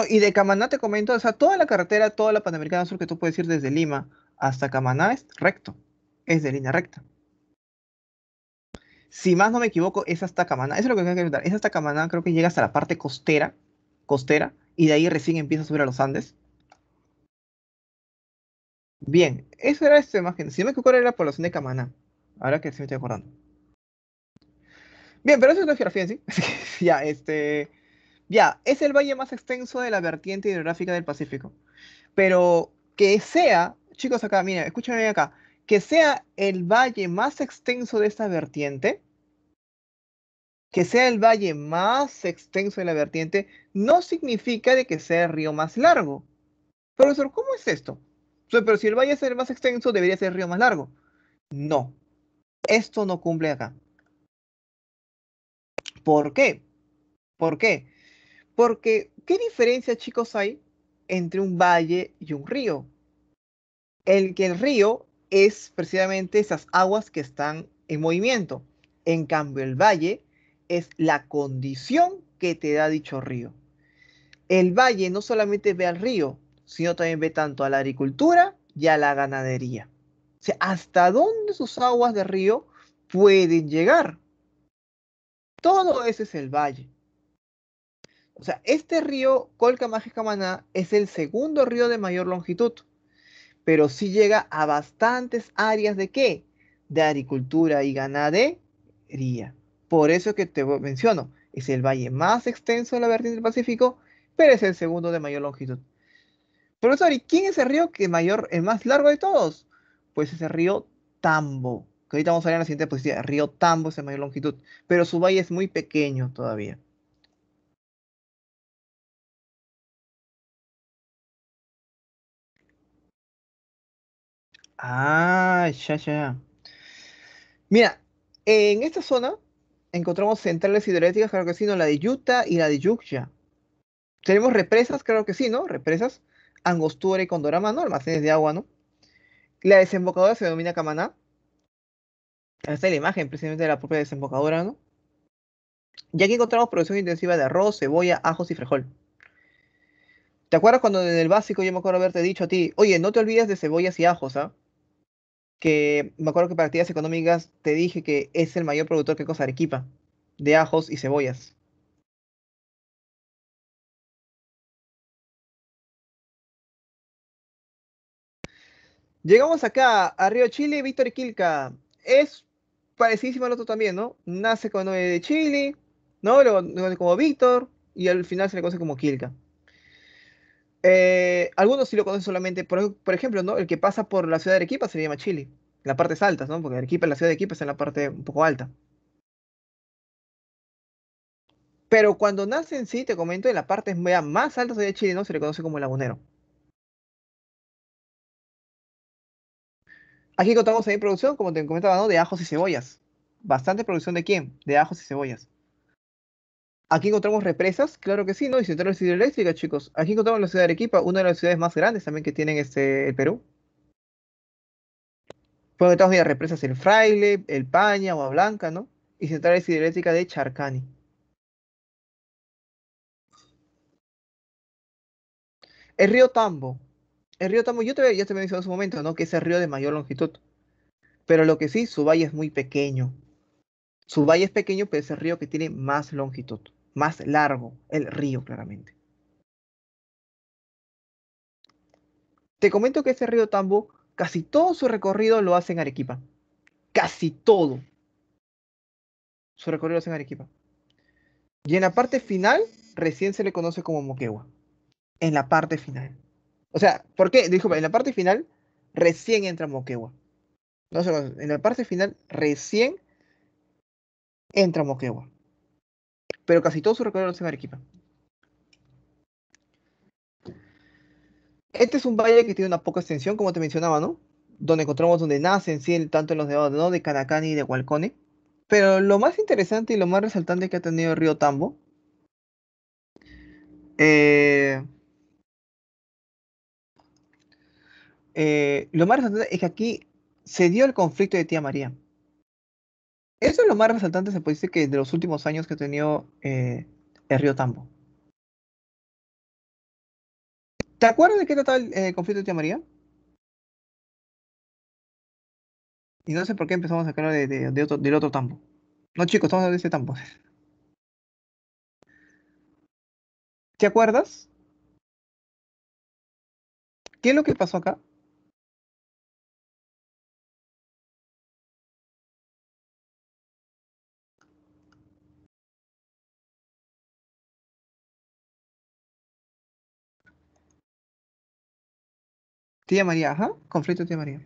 Speaker 2: Y de Camaná te comento, o sea, toda la carretera, toda la Panamericana Sur que tú puedes ir desde Lima hasta Camaná es recto, es de línea recta. Si más no me equivoco, es hasta Camaná, eso es lo que tengo que preguntar, es hasta Camaná, creo que llega hasta la parte costera, costera, y de ahí recién empieza a subir a los Andes. Bien, eso era esta imagen. si no me equivoco, era la población de Camaná. Ahora que sí me estoy acordando. Bien, pero eso es una geografía en sí. ya, este. Ya, es el valle más extenso de la vertiente hidrográfica del Pacífico. Pero que sea, chicos, acá, miren, escúchame acá, que sea el valle más extenso de esta vertiente, que sea el valle más extenso de la vertiente, no significa de que sea el río más largo. Profesor, ¿cómo es esto? pero si el valle es el más extenso, debería ser el río más largo. No, esto no cumple acá. ¿Por qué? ¿Por qué? Porque, ¿qué diferencia, chicos, hay entre un valle y un río? El que el río es precisamente esas aguas que están en movimiento. En cambio, el valle es la condición que te da dicho río. El valle no solamente ve al río, sino también ve tanto a la agricultura y a la ganadería sea, hasta dónde sus aguas de río pueden llegar. Todo ese es el valle. O sea, este río Colca camaná es el segundo río de mayor longitud, pero sí llega a bastantes áreas de qué? De agricultura y ganadería. Por eso que te menciono, es el valle más extenso de la vertiente del Pacífico, pero es el segundo de mayor longitud. Profesor, ¿y quién es el río que mayor, el más largo de todos? pues ese río Tambo, que ahorita vamos a ver en la siguiente posición. río Tambo es de mayor longitud, pero su valle es muy pequeño
Speaker 1: todavía. Ah, ya, ya.
Speaker 2: Mira, en esta zona encontramos centrales hidroeléctricas, claro que sí, ¿no? La de Yuta y la de Yuxia. Tenemos represas, claro que sí, ¿no? Represas, Angostura y Condorama, ¿no? Almacenes de agua, ¿no? La desembocadura se denomina Camaná. Esta es la imagen precisamente de la propia desembocadora, ¿no? Y aquí encontramos producción intensiva de arroz, cebolla, ajos y frijol. ¿Te acuerdas cuando en el básico yo me acuerdo haberte dicho a ti, oye, no te olvides de cebollas y ajos, ¿ah? Que me acuerdo que
Speaker 1: para actividades económicas te dije que es el mayor productor que cosa Arequipa, de ajos y cebollas. Llegamos acá, a Río Chile, Víctor Quilca.
Speaker 2: Es parecidísimo al otro también, ¿no? Nace con el de Chile, ¿no? Lo conoce como Víctor, y al final se le conoce como Quilca. Eh, algunos sí lo conocen solamente, por, ejemplo, ¿no? El que pasa por la ciudad de Arequipa se le llama Chile, las partes altas, ¿no? Porque Arequipa, la ciudad de Arequipa es en la parte un poco alta. Pero cuando nace en sí, te comento, en la parte más altas de Chile, ¿no? Se le conoce como lagunero. Aquí encontramos también producción, como te comentaba, ¿no? De ajos y cebollas. Bastante producción de quién? De ajos y cebollas. Aquí encontramos represas, claro que sí, ¿no? Y centrales hidroeléctricas, chicos. Aquí encontramos la ciudad de Arequipa, una de las ciudades más grandes también que tienen este, el Perú. Pues estamos viendo represas El Fraile, El Paña, Agua Blanca, ¿no? Y centrales hidroeléctricas de Charcani. El río Tambo, el río Tambo, yo te, ya te mencioné en su momento, ¿no? Que es el río de mayor longitud. Pero lo que sí, su valle es muy pequeño. Su valle es pequeño, pero es el río que tiene más longitud, más largo, el río claramente. Te comento que ese río Tambo, casi todo su recorrido lo hace en Arequipa. Casi todo. Su recorrido lo hace en Arequipa. Y en la parte final, recién se le conoce como Moquegua. En la parte final. O sea, ¿por qué? Dijo, en la parte final recién entra Moquegua. No en la parte final recién entra Moquegua. Pero casi todo su recorrido lo hace en Arequipa. Este es un valle que tiene una poca extensión, como te mencionaba, ¿no? Donde encontramos donde nacen, sí, tanto en los dedos, De Canacani y de Hualcone. Pero lo más interesante y lo más resaltante que ha tenido el río Tambo eh, Eh, lo más resaltante es que aquí se dio el conflicto de tía María. Eso es lo más resaltante, se puede decir, que de los últimos años que ha tenido
Speaker 1: eh, el río Tambo. ¿Te acuerdas de qué trataba el eh, conflicto de tía María? Y no sé por qué empezamos a hablar de, otro, del otro tambo. No, chicos, estamos hablando de ese tambo. ¿Te acuerdas? ¿Qué es lo que pasó acá? Tía María, ajá. Conflicto Tía María.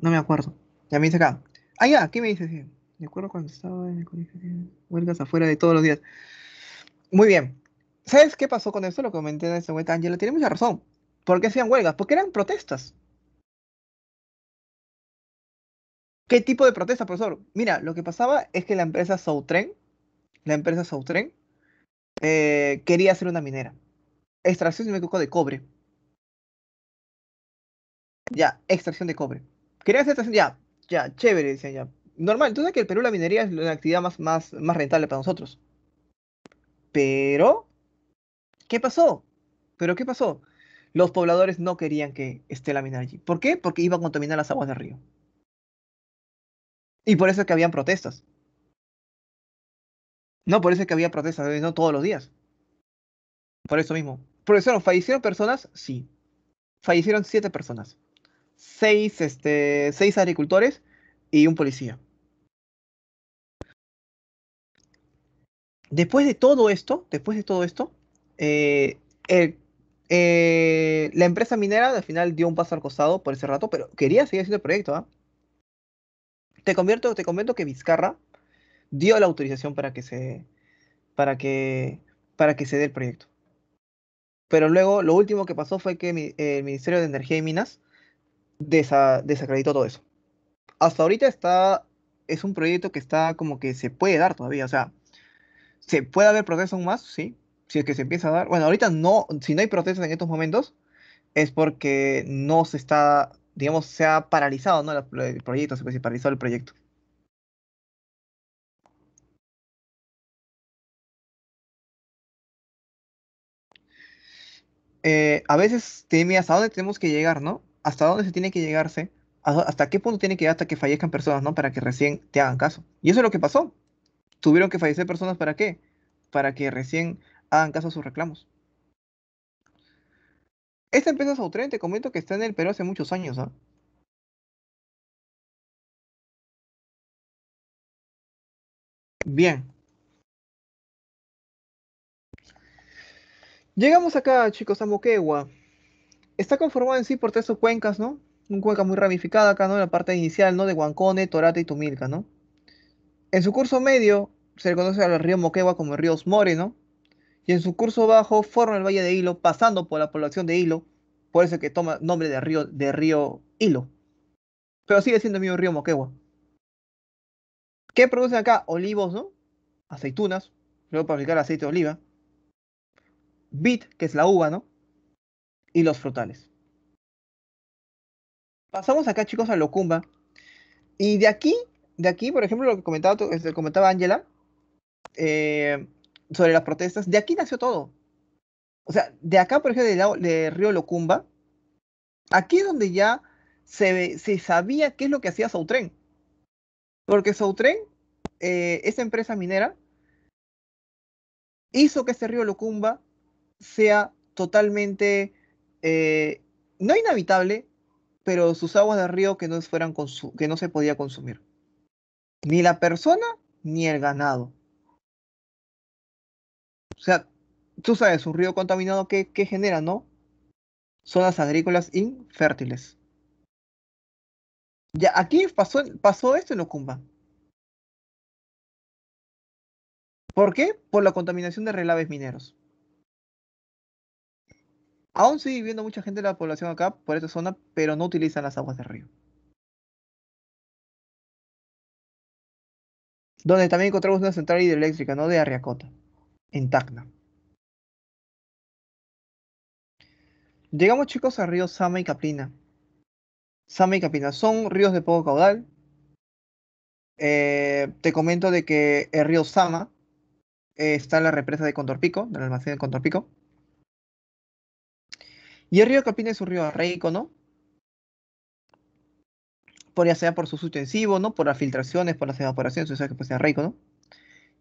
Speaker 2: No me acuerdo. Ya me dice acá. Ah, ya, aquí me dice, Me acuerdo cuando estaba en el colegio. Huelgas afuera de todos los días. Muy bien. ¿Sabes qué pasó con eso? Lo comenté en ese vuelta, Ángela. Tiene mucha razón. ¿Por qué hacían huelgas? Porque eran protestas. ¿Qué tipo de protesta, profesor? Mira, lo que pasaba es que la empresa Soutren la empresa Soutren eh, quería hacer una minera. Extracción, de me de cobre. Ya, extracción de cobre. Quería hacer extracción, ya, ya, chévere, decían ya. Normal, entonces que el Perú la minería es la actividad más, más, más rentable para nosotros. Pero, ¿qué pasó? ¿Pero qué pasó? Los pobladores no querían que esté la mina allí. ¿Por qué? Porque iba a contaminar las aguas del río.
Speaker 1: Y por eso es que habían protestas. No, por eso es que había protestas, no todos los días. Por eso mismo.
Speaker 2: ¿fallecieron personas? Sí. Fallecieron siete personas. Seis, este, seis agricultores y un policía. Después de todo esto, después de todo esto, eh, eh, la empresa minera al final dio un paso al costado por ese rato, pero quería seguir haciendo el proyecto. ¿ah? Te, convierto, te comento que Vizcarra dio la autorización para que se, para que, para que se dé el proyecto. Pero luego lo último que pasó fue que el Ministerio de Energía y Minas desacreditó todo eso. Hasta ahorita está, es un proyecto que está como que se puede dar todavía, o sea, se puede haber proceso más, sí, si es que se empieza a dar. Bueno, ahorita no, si no hay procesos en estos momentos, es porque no se está, digamos, se ha paralizado, ¿no?
Speaker 1: El proyecto, se paralizó el proyecto. Eh, a veces teme hasta dónde tenemos que llegar, ¿no? Hasta dónde se tiene que llegarse, hasta
Speaker 2: qué punto tiene que llegar hasta que fallezcan personas, ¿no? Para que recién te hagan caso. Y eso es lo que pasó. Tuvieron que fallecer personas para qué? Para que recién hagan caso a sus reclamos.
Speaker 1: Esta empresa es te comento que está en el Perú hace muchos años, ¿no? ¿ah? Bien, Llegamos acá, chicos, a
Speaker 2: Moquegua. Está conformado en sí por tres cuencas, ¿no? Una cuenca muy ramificada acá, ¿no? En la parte inicial, ¿no? De Huancone, Torate y Tumilca, ¿no? En su curso medio se le conoce al río Moquegua como el río Osmore, ¿no? Y en su curso bajo forma el valle de Hilo, pasando por la población de Hilo, por eso que toma nombre de río, de río Hilo. Pero sigue siendo el mismo río Moquegua. ¿Qué producen acá? Olivos, ¿no? Aceitunas, luego para aplicar aceite de oliva Bit, que es la uva, ¿no? Y los frutales. Pasamos acá, chicos, a locumba. Y de aquí, de aquí, por ejemplo, lo que comentaba, este, comentaba eh, sobre las protestas, de aquí nació todo. O sea, de acá, por ejemplo, del Río Locumba, aquí es donde ya se, sabía qué es lo que hacía Soutren. Porque Soutren, esa eh, empresa minera, hizo que este río Locumba sea totalmente, eh, no inhabitable, pero sus aguas de río que no, fueran que no se podía consumir. Ni la persona ni el ganado.
Speaker 1: O sea, tú sabes, un río contaminado, que genera, no? Zonas agrícolas infértiles. Ya, aquí pasó, pasó esto en Ocumba. ¿Por qué? Por la contaminación de relaves mineros.
Speaker 2: Aún sigue viviendo mucha gente de la población acá, por esta zona, pero no utilizan las aguas del río.
Speaker 1: Donde también encontramos una central hidroeléctrica, ¿no? De Arriacota, en Tacna.
Speaker 2: Llegamos, chicos, a río Sama y Caprina. Sama y Capina son ríos de poco caudal. Eh, te comento de que el río Sama eh, está en la represa de Contorpico, del almacén de Contorpico y el río Capina es un río arreico, ¿no? Por ya sea por su sustentivo, ¿no? Por las filtraciones, por las evaporaciones, o sea que puede ser arreico, ¿no?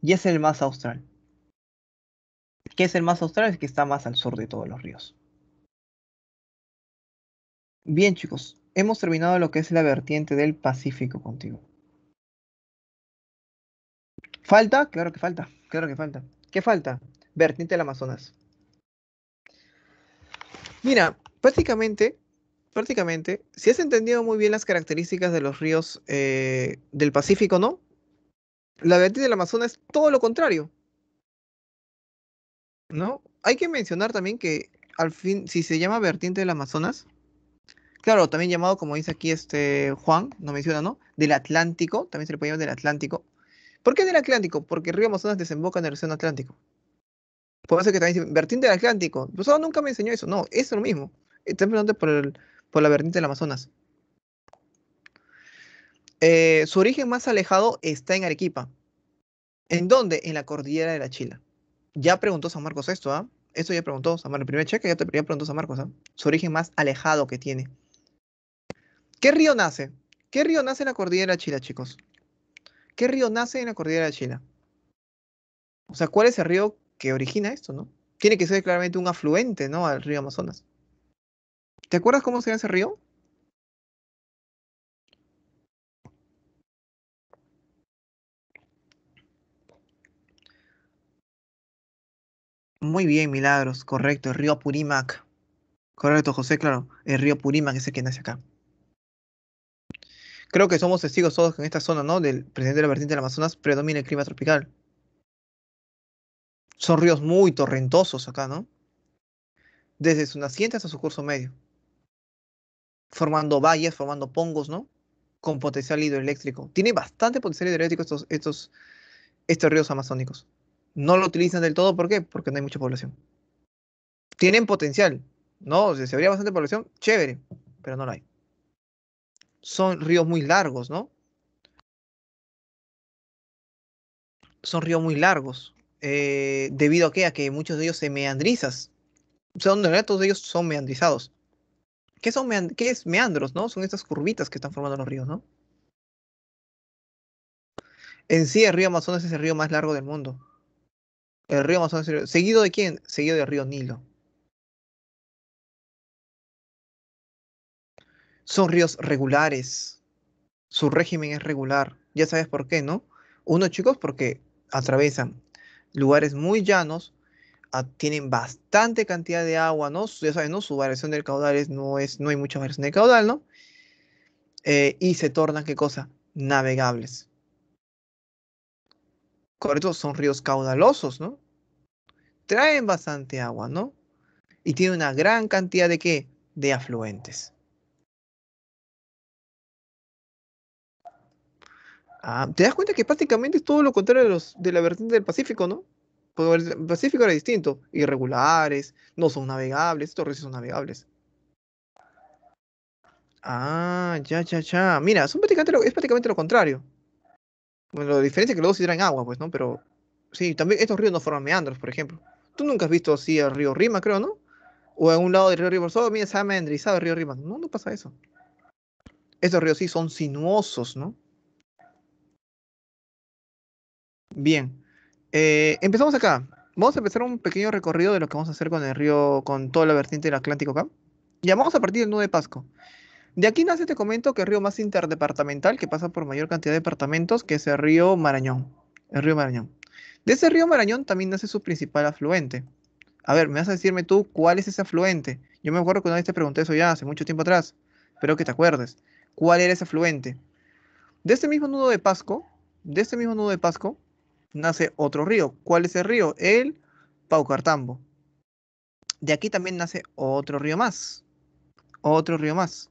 Speaker 2: Y es el más austral. ¿Qué es el más austral? Es que está más al sur de todos los ríos.
Speaker 1: Bien, chicos, hemos terminado lo que es la vertiente del Pacífico contigo. ¿Falta? Claro que
Speaker 2: falta, claro que falta. ¿Qué falta? Vertiente del Amazonas. Mira, prácticamente, prácticamente, si has entendido muy bien las características de los ríos eh, del Pacífico, ¿no? La vertiente del Amazonas es todo lo contrario. ¿No? Hay que mencionar también que al fin, si se llama vertiente del Amazonas, claro, también llamado, como dice aquí este Juan, no menciona, ¿no? Del Atlántico, también se le puede llamar del Atlántico. ¿Por qué del Atlántico? Porque el río Amazonas desemboca en el Océano Atlántico puede ser que también vertiente del Atlántico. profesor nunca me enseñó eso. No, es lo mismo. Está preguntando por, por la vertiente del Amazonas. Eh, su origen más alejado está en Arequipa. ¿En dónde? En la cordillera de la Chila. Ya preguntó San Marcos esto, ¿ah? Esto ya preguntó San Marcos. El primer cheque ya, te, preguntó San Marcos, ¿ah? Su origen más alejado que tiene. ¿Qué río nace? ¿Qué río nace en la cordillera de la Chila, chicos? ¿Qué río nace en la cordillera de la Chila? O sea, ¿cuál es el río que origina esto, ¿no? Tiene que ser claramente un afluente, ¿no? Al río
Speaker 1: Amazonas. ¿Te acuerdas cómo se llama ese río? Muy bien, Milagros, correcto, el río Apurímac.
Speaker 2: Correcto, José, claro, el río Apurímac es el que nace acá. Creo que somos testigos todos que en esta zona, ¿no? Del presidente de la vertiente del Amazonas predomina el clima tropical. Son ríos muy torrentosos acá, ¿no? Desde su naciente hasta su curso medio. Formando valles, formando pongos, ¿no? Con potencial hidroeléctrico. Tiene bastante potencial hidroeléctrico estos, estos, estos ríos amazónicos. No lo utilizan del todo, ¿por qué? Porque no hay mucha población. Tienen potencial, ¿no? Se si habría bastante población, chévere, pero no lo hay. Son ríos muy largos, ¿no? Son ríos muy largos. Eh, debido a que, a que muchos de ellos se meandrizas. Son de todos ellos son meandrizados. ¿Qué, son ¿Qué es meandros, no? Son estas curvitas que están formando los ríos, ¿no? En sí, el río Amazonas es el río más largo del mundo.
Speaker 1: El río Amazonas, ¿seguido de quién? Seguido del río Nilo. Son ríos regulares.
Speaker 2: Su régimen es regular. Ya sabes por qué, ¿no? Uno, chicos, porque atravesan lugares muy llanos, ah, tienen bastante cantidad de agua, ¿no? Ya saben, ¿no? Su variación del caudal es, no, es, no hay mucha variación del caudal, ¿no? Eh, y se tornan, ¿qué cosa? Navegables. Correcto, son ríos caudalosos, ¿no? Traen bastante agua, ¿no? Y tienen una gran cantidad de qué? De afluentes. Ah, te das cuenta que prácticamente es todo lo contrario de, los, de la vertiente del Pacífico, ¿no? Porque el Pacífico era distinto. Irregulares, no son navegables, estos ríos son navegables. Ah, ya, ya, ya. Mira, son prácticamente es prácticamente lo contrario. Bueno, la diferencia es que los dos sí agua, pues, ¿no? Pero sí, también estos ríos no forman meandros, por ejemplo. Tú nunca has visto así el río Rima, creo, ¿no? O en un lado del río solo mira, se ha meandrizado el río Rima. No, no pasa eso. Estos ríos sí son sinuosos, ¿no? Bien, eh, empezamos acá. Vamos a empezar un pequeño recorrido de lo que vamos a hacer con el río, con toda la vertiente del Atlántico acá. Ya vamos a partir del nudo de Pasco. De aquí nace, te comento, que el río más interdepartamental, que pasa por mayor cantidad de departamentos, que es el río Marañón. El río Marañón. De ese río Marañón también nace su principal afluente. A ver, me vas a decirme tú cuál es ese afluente. Yo me acuerdo que una vez te pregunté eso ya hace mucho tiempo atrás. Espero que te acuerdes. ¿Cuál era ese afluente? De ese mismo nudo de Pasco, de ese mismo nudo de Pasco, nace otro río. ¿Cuál es el río? El Paucartambo. De aquí también nace otro río más. Otro río más.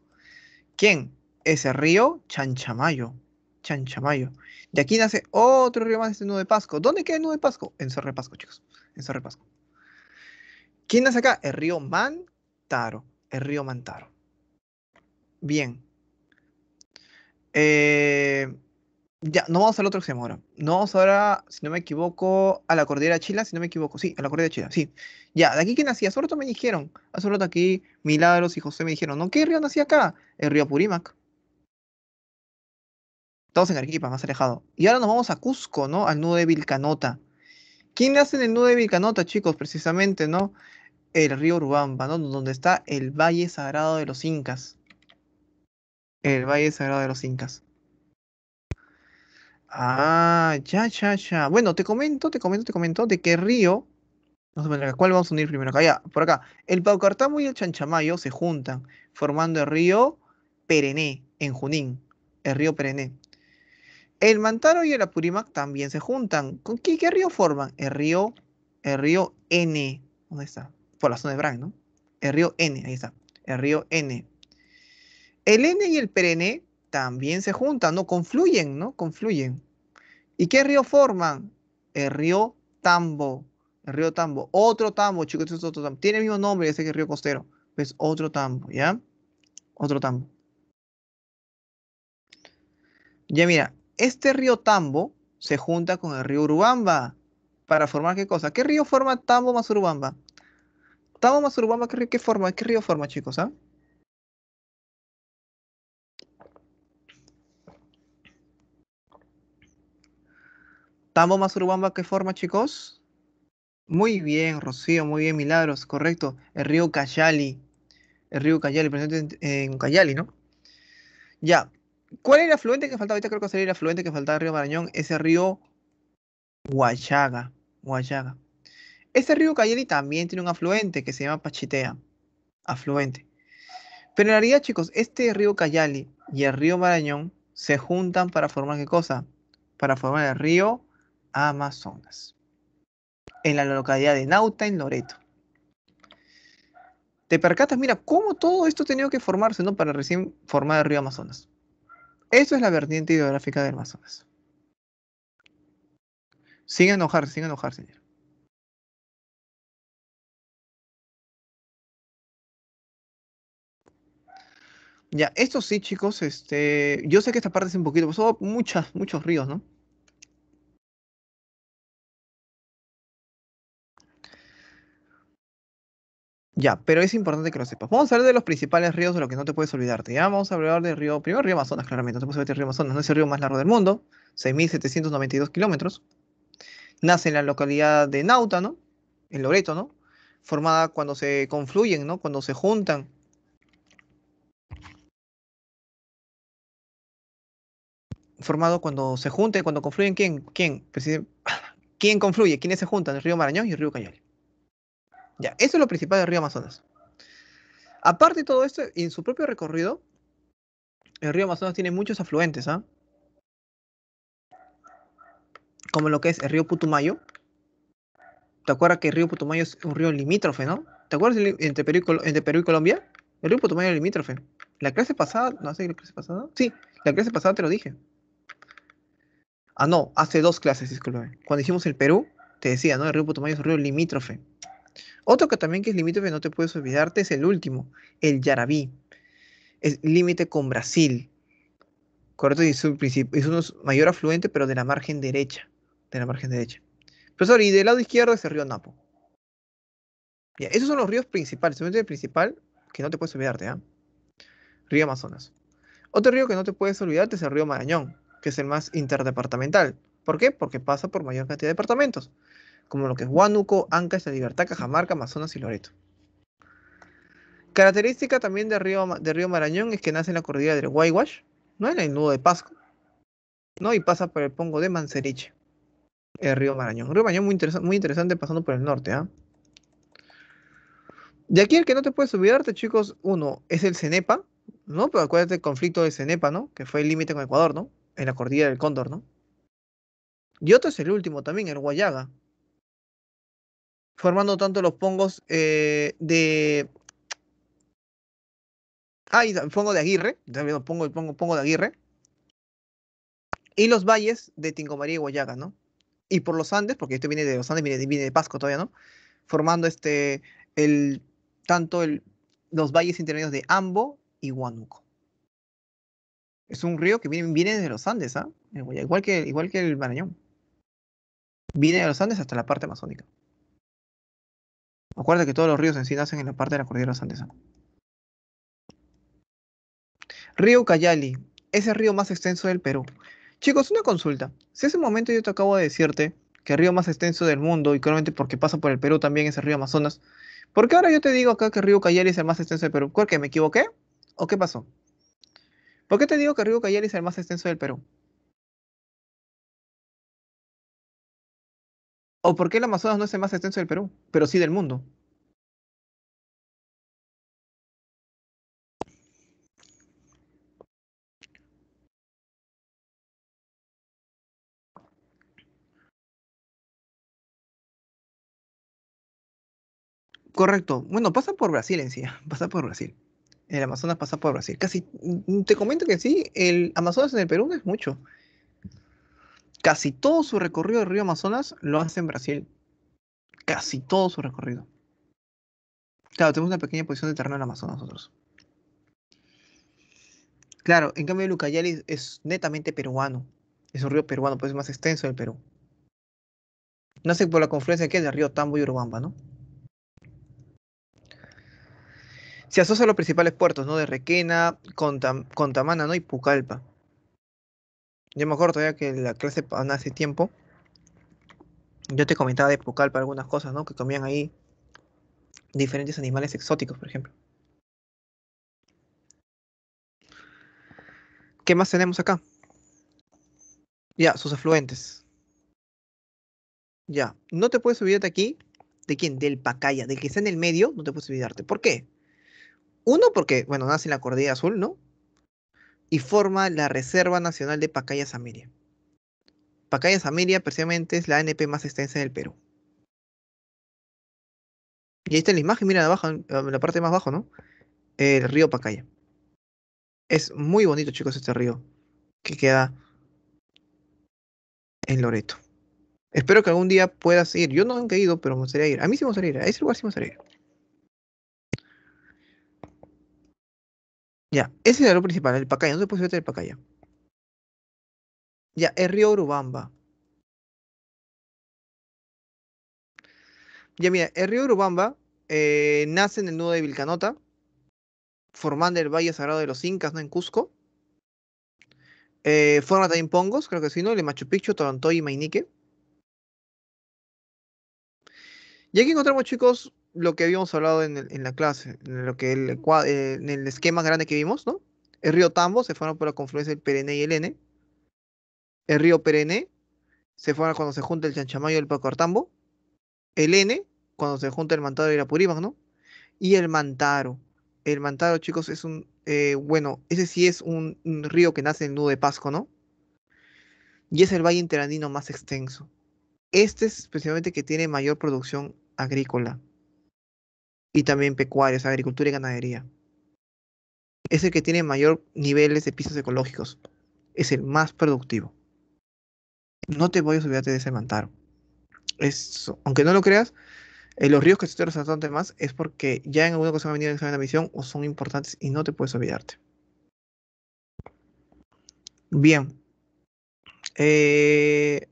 Speaker 2: ¿Quién? Ese río Chanchamayo. Chanchamayo. De aquí nace otro río más, este Nudo de Pasco. ¿Dónde queda el Nudo de Pasco? En Cerro Pasco, chicos. En Cerro Pasco. ¿Quién nace acá? El río Mantaro. El río Mantaro. Bien. Eh, ya, no vamos al otro extremo ahora. No vamos ahora, si no me equivoco, a la Cordillera Chila, si no me equivoco. Sí, a la Cordillera Chila, sí. Ya, de aquí quién nací, hace rato me dijeron, hace rato aquí Milagros y José me dijeron, ¿no? ¿Qué río nacía acá? El río Purímac. Estamos en Arequipa, más alejado. Y ahora nos vamos a Cusco, ¿no? Al nudo de Vilcanota. ¿Quién nace en el nudo de Vilcanota, chicos? Precisamente, ¿no? El río Urubamba, ¿no? Donde está el Valle Sagrado de los Incas. El Valle Sagrado de los Incas. Ah, ya, ya, ya. Bueno, te comento, te comento, te comento de qué Río. No sé, ¿cuál vamos a unir primero? Acá, ya, por acá. El Paucartamo y el Chanchamayo se juntan, formando el río Perené, en Junín. El río Perené. El Mantaro y el Apurímac también se juntan. ¿Con qué, río forman? El río, el río N. ¿Dónde está? Por la zona de Brang, ¿no? El río N, ahí está. El río N. El N y el Perené también se juntan, ¿no? Confluyen, ¿no? Confluyen. ¿Y qué río forman? El río Tambo. El río Tambo. Otro Tambo, chicos, Tiene el mismo nombre, ese que río costero. Es otro Tambo, ¿ya? Otro Tambo. Ya mira, este río Tambo se junta con el río Urubamba para formar qué cosa. ¿Qué río forma Tambo más Urubamba? Tambo más Urubamba, ¿qué, forma? ¿Qué río forma, chicos? Ah? ¿Tambo más qué que forma, chicos? Muy bien, Rocío, muy bien, Milagros, correcto. El río Cayali. El río Cayali, presente en, Cayali, ¿no? Ya. ¿Cuál es el afluente que faltaba? Ahorita creo que sería el afluente que faltaba el río Marañón, ese río Guayaga. Huachaga. Ese río Cayali también tiene un afluente que se llama Pachitea. Afluente. Pero en realidad, chicos, este río Cayali y el río Marañón se juntan para formar qué cosa? Para formar el río Amazonas, en la localidad de Nauta, en Loreto. Te percatas, mira, cómo todo esto ha tenido que formarse, ¿no? Para recién formar el río Amazonas. Eso
Speaker 1: es la vertiente hidrográfica del Amazonas. Sin enojarse, sin enojarse, señor. Ya, esto sí, chicos, este, yo sé que esta parte es un poquito, pues, muchas, muchos ríos, ¿no? Ya, pero es importante
Speaker 2: que lo sepas. Vamos a hablar de los principales ríos de los que no te puedes olvidarte. Ya vamos a hablar del río, primero río Amazonas, claramente, no te puedes olvidar del río Amazonas, no es el río más largo del mundo, 6.792 kilómetros. Nace en la localidad de Nauta, ¿no? En Loreto, ¿no? Formada cuando se confluyen, ¿no? Cuando se juntan. Formado cuando se junten, cuando confluyen, ¿quién? ¿Quién? ¿Quién confluye? ¿Quiénes se juntan? El río Marañón y el río Cayal. Ya, eso es lo principal del río Amazonas. Aparte de todo esto, en su propio recorrido, el río Amazonas tiene muchos afluentes, ¿ah? Como lo que es el río Putumayo. ¿Te acuerdas que el río Putumayo es un río limítrofe, no? ¿Te acuerdas entre Perú y, Colombia? El río Putumayo es limítrofe. La clase pasada, no sé, la clase pasada. Sí, la clase pasada te lo dije. Ah, no, hace dos clases, disculpe. Cuando hicimos el Perú, te decía, ¿no? El río Putumayo es un río limítrofe. Otro que también que es límite que pues, no te puedes olvidarte es el último, el Yarabí. Es límite con Brasil. Correcto, es, un es uno mayor afluente, pero de la margen derecha. De la margen derecha. Profesor, y del lado izquierdo es el río Napo. Ya, esos son los ríos principales. el principal que no te puedes olvidarte, ¿ah? Río Amazonas. Otro río que no te puedes olvidarte es el río Marañón, que es el más interdepartamental. ¿Por qué? Porque pasa por mayor cantidad de departamentos como lo que es Huánuco, Anca, esta Libertad, Cajamarca, Amazonas y Loreto. Característica también de Río, Marañón es que nace en la cordillera del Guayguash, no en el nudo de Pasco, ¿no? y pasa por el Pongo de Manceriche. el Río Marañón. río Marañón muy, interesante pasando por el norte. ¿ah? De aquí el que no te puedes olvidarte, chicos, uno es el Cenepa, ¿no? Pero acuérdate el conflicto del Cenepa, ¿no? Que fue el límite con Ecuador, ¿no? En la cordillera del Cóndor, ¿no? Y otro es el último también, el Guayaga, formando tanto los pongos eh, de. Ah, pongo de Aguirre, también pongo, pongo, pongo de Aguirre. Y los valles de Tingomaría y Guayaga, ¿no? Y por los Andes, porque esto viene de los Andes, viene de, viene Pasco todavía, ¿no? Formando este, el, tanto el, los valles intermedios de Ambo y Huánuco. Es un río que viene, viene desde los Andes, ¿ah? Igual que, igual que el Marañón. Viene de los Andes hasta la parte amazónica. Acuérdate que todos los ríos en sí nacen en la parte de la cordillera sandesa. Río Cayali es el río más extenso del Perú. Chicos, una consulta. Si hace un momento yo te acabo de decirte que el río más extenso del mundo, y claramente porque pasa por el Perú también es el río Amazonas, ¿por qué ahora yo te digo acá que el río Cayali es el
Speaker 1: más extenso del Perú? ¿Por qué? ¿Me equivoqué? ¿O qué pasó? ¿Por qué te digo que el río Cayali es el más extenso del Perú? ¿O por qué el Amazonas no es el más extenso del Perú, pero sí del mundo? Correcto. Bueno, pasa por Brasil en sí,
Speaker 2: pasa por Brasil. El Amazonas pasa por Brasil. Casi, mm, te comento que sí, el Amazonas en el Perú no es mucho. Casi todo su recorrido del río Amazonas lo hace en Brasil. Casi todo su recorrido. Claro, tenemos una pequeña posición de terreno en Amazonas nosotros. Claro, en cambio Ucayali es netamente peruano. Es un río peruano, pues es más extenso del Perú. No sé por la confluencia que del río Tambo y Urubamba, ¿no? Se asocia los principales puertos, ¿no? De Requena, Contamana, ¿no? Y Pucallpa. Yo me acuerdo todavía que la clase hace tiempo, yo te comentaba de Pucal para algunas cosas, ¿no? Que comían ahí diferentes animales exóticos, por ejemplo. ¿Qué más tenemos acá? Ya, sus afluentes. Ya, no te puedes olvidar aquí. ¿De quién? Del Pacaya, del que está en el medio, no te puedes olvidarte. ¿Por qué? Uno, porque, bueno, nace en la cordilla azul, ¿no? y forma la Reserva Nacional de Pacaya Samiria. Pacaya Samiria precisamente es la ANP más extensa del Perú. Y ahí está la imagen, mira abajo, en la parte más abajo, ¿no? El río Pacaya. Es muy bonito, chicos, este río que queda en Loreto. Espero que algún día puedas ir. Yo no he ido, pero me gustaría ir. A mí sí me gustaría ir. A ese lugar sí me gustaría ir.
Speaker 1: Ya, ese era lo principal, el Pacaya. No se puede el Pacaya. Ya, el río Urubamba.
Speaker 2: Ya, mira, el río Urubamba eh, nace en el nudo de Vilcanota, formando el Valle Sagrado de los Incas, ¿no? En Cusco. Eh, forma también Pongos, creo que sí, ¿no? El Machu Picchu, Toronto y Mainique. Y aquí encontramos, chicos, lo que habíamos hablado en, la clase, eh, en, el, esquema grande que vimos, ¿no? El río Tambo se forma por la confluencia del Perené y el N. El río Perené se forma cuando se junta el Chanchamayo y el Pacortambo. El N, cuando se junta el Mantaro y la Purímac, ¿no? Y el Mantaro. El Mantaro, chicos, es un. Eh, bueno, ese sí es un, río que nace en el nudo de Pasco, ¿no? Y es el valle interandino más extenso. Este es especialmente que tiene mayor producción agrícola y también pecuarios, agricultura y ganadería. Es el que tiene mayor niveles de pisos ecológicos. Es el más productivo. No te voy a olvidarte de ese mantaro. Eso, aunque no lo creas, eh, los ríos que estoy resaltando más es porque ya en alguna ocasión han venido en examen misión o son importantes y no te puedes olvidarte. Bien. Eh,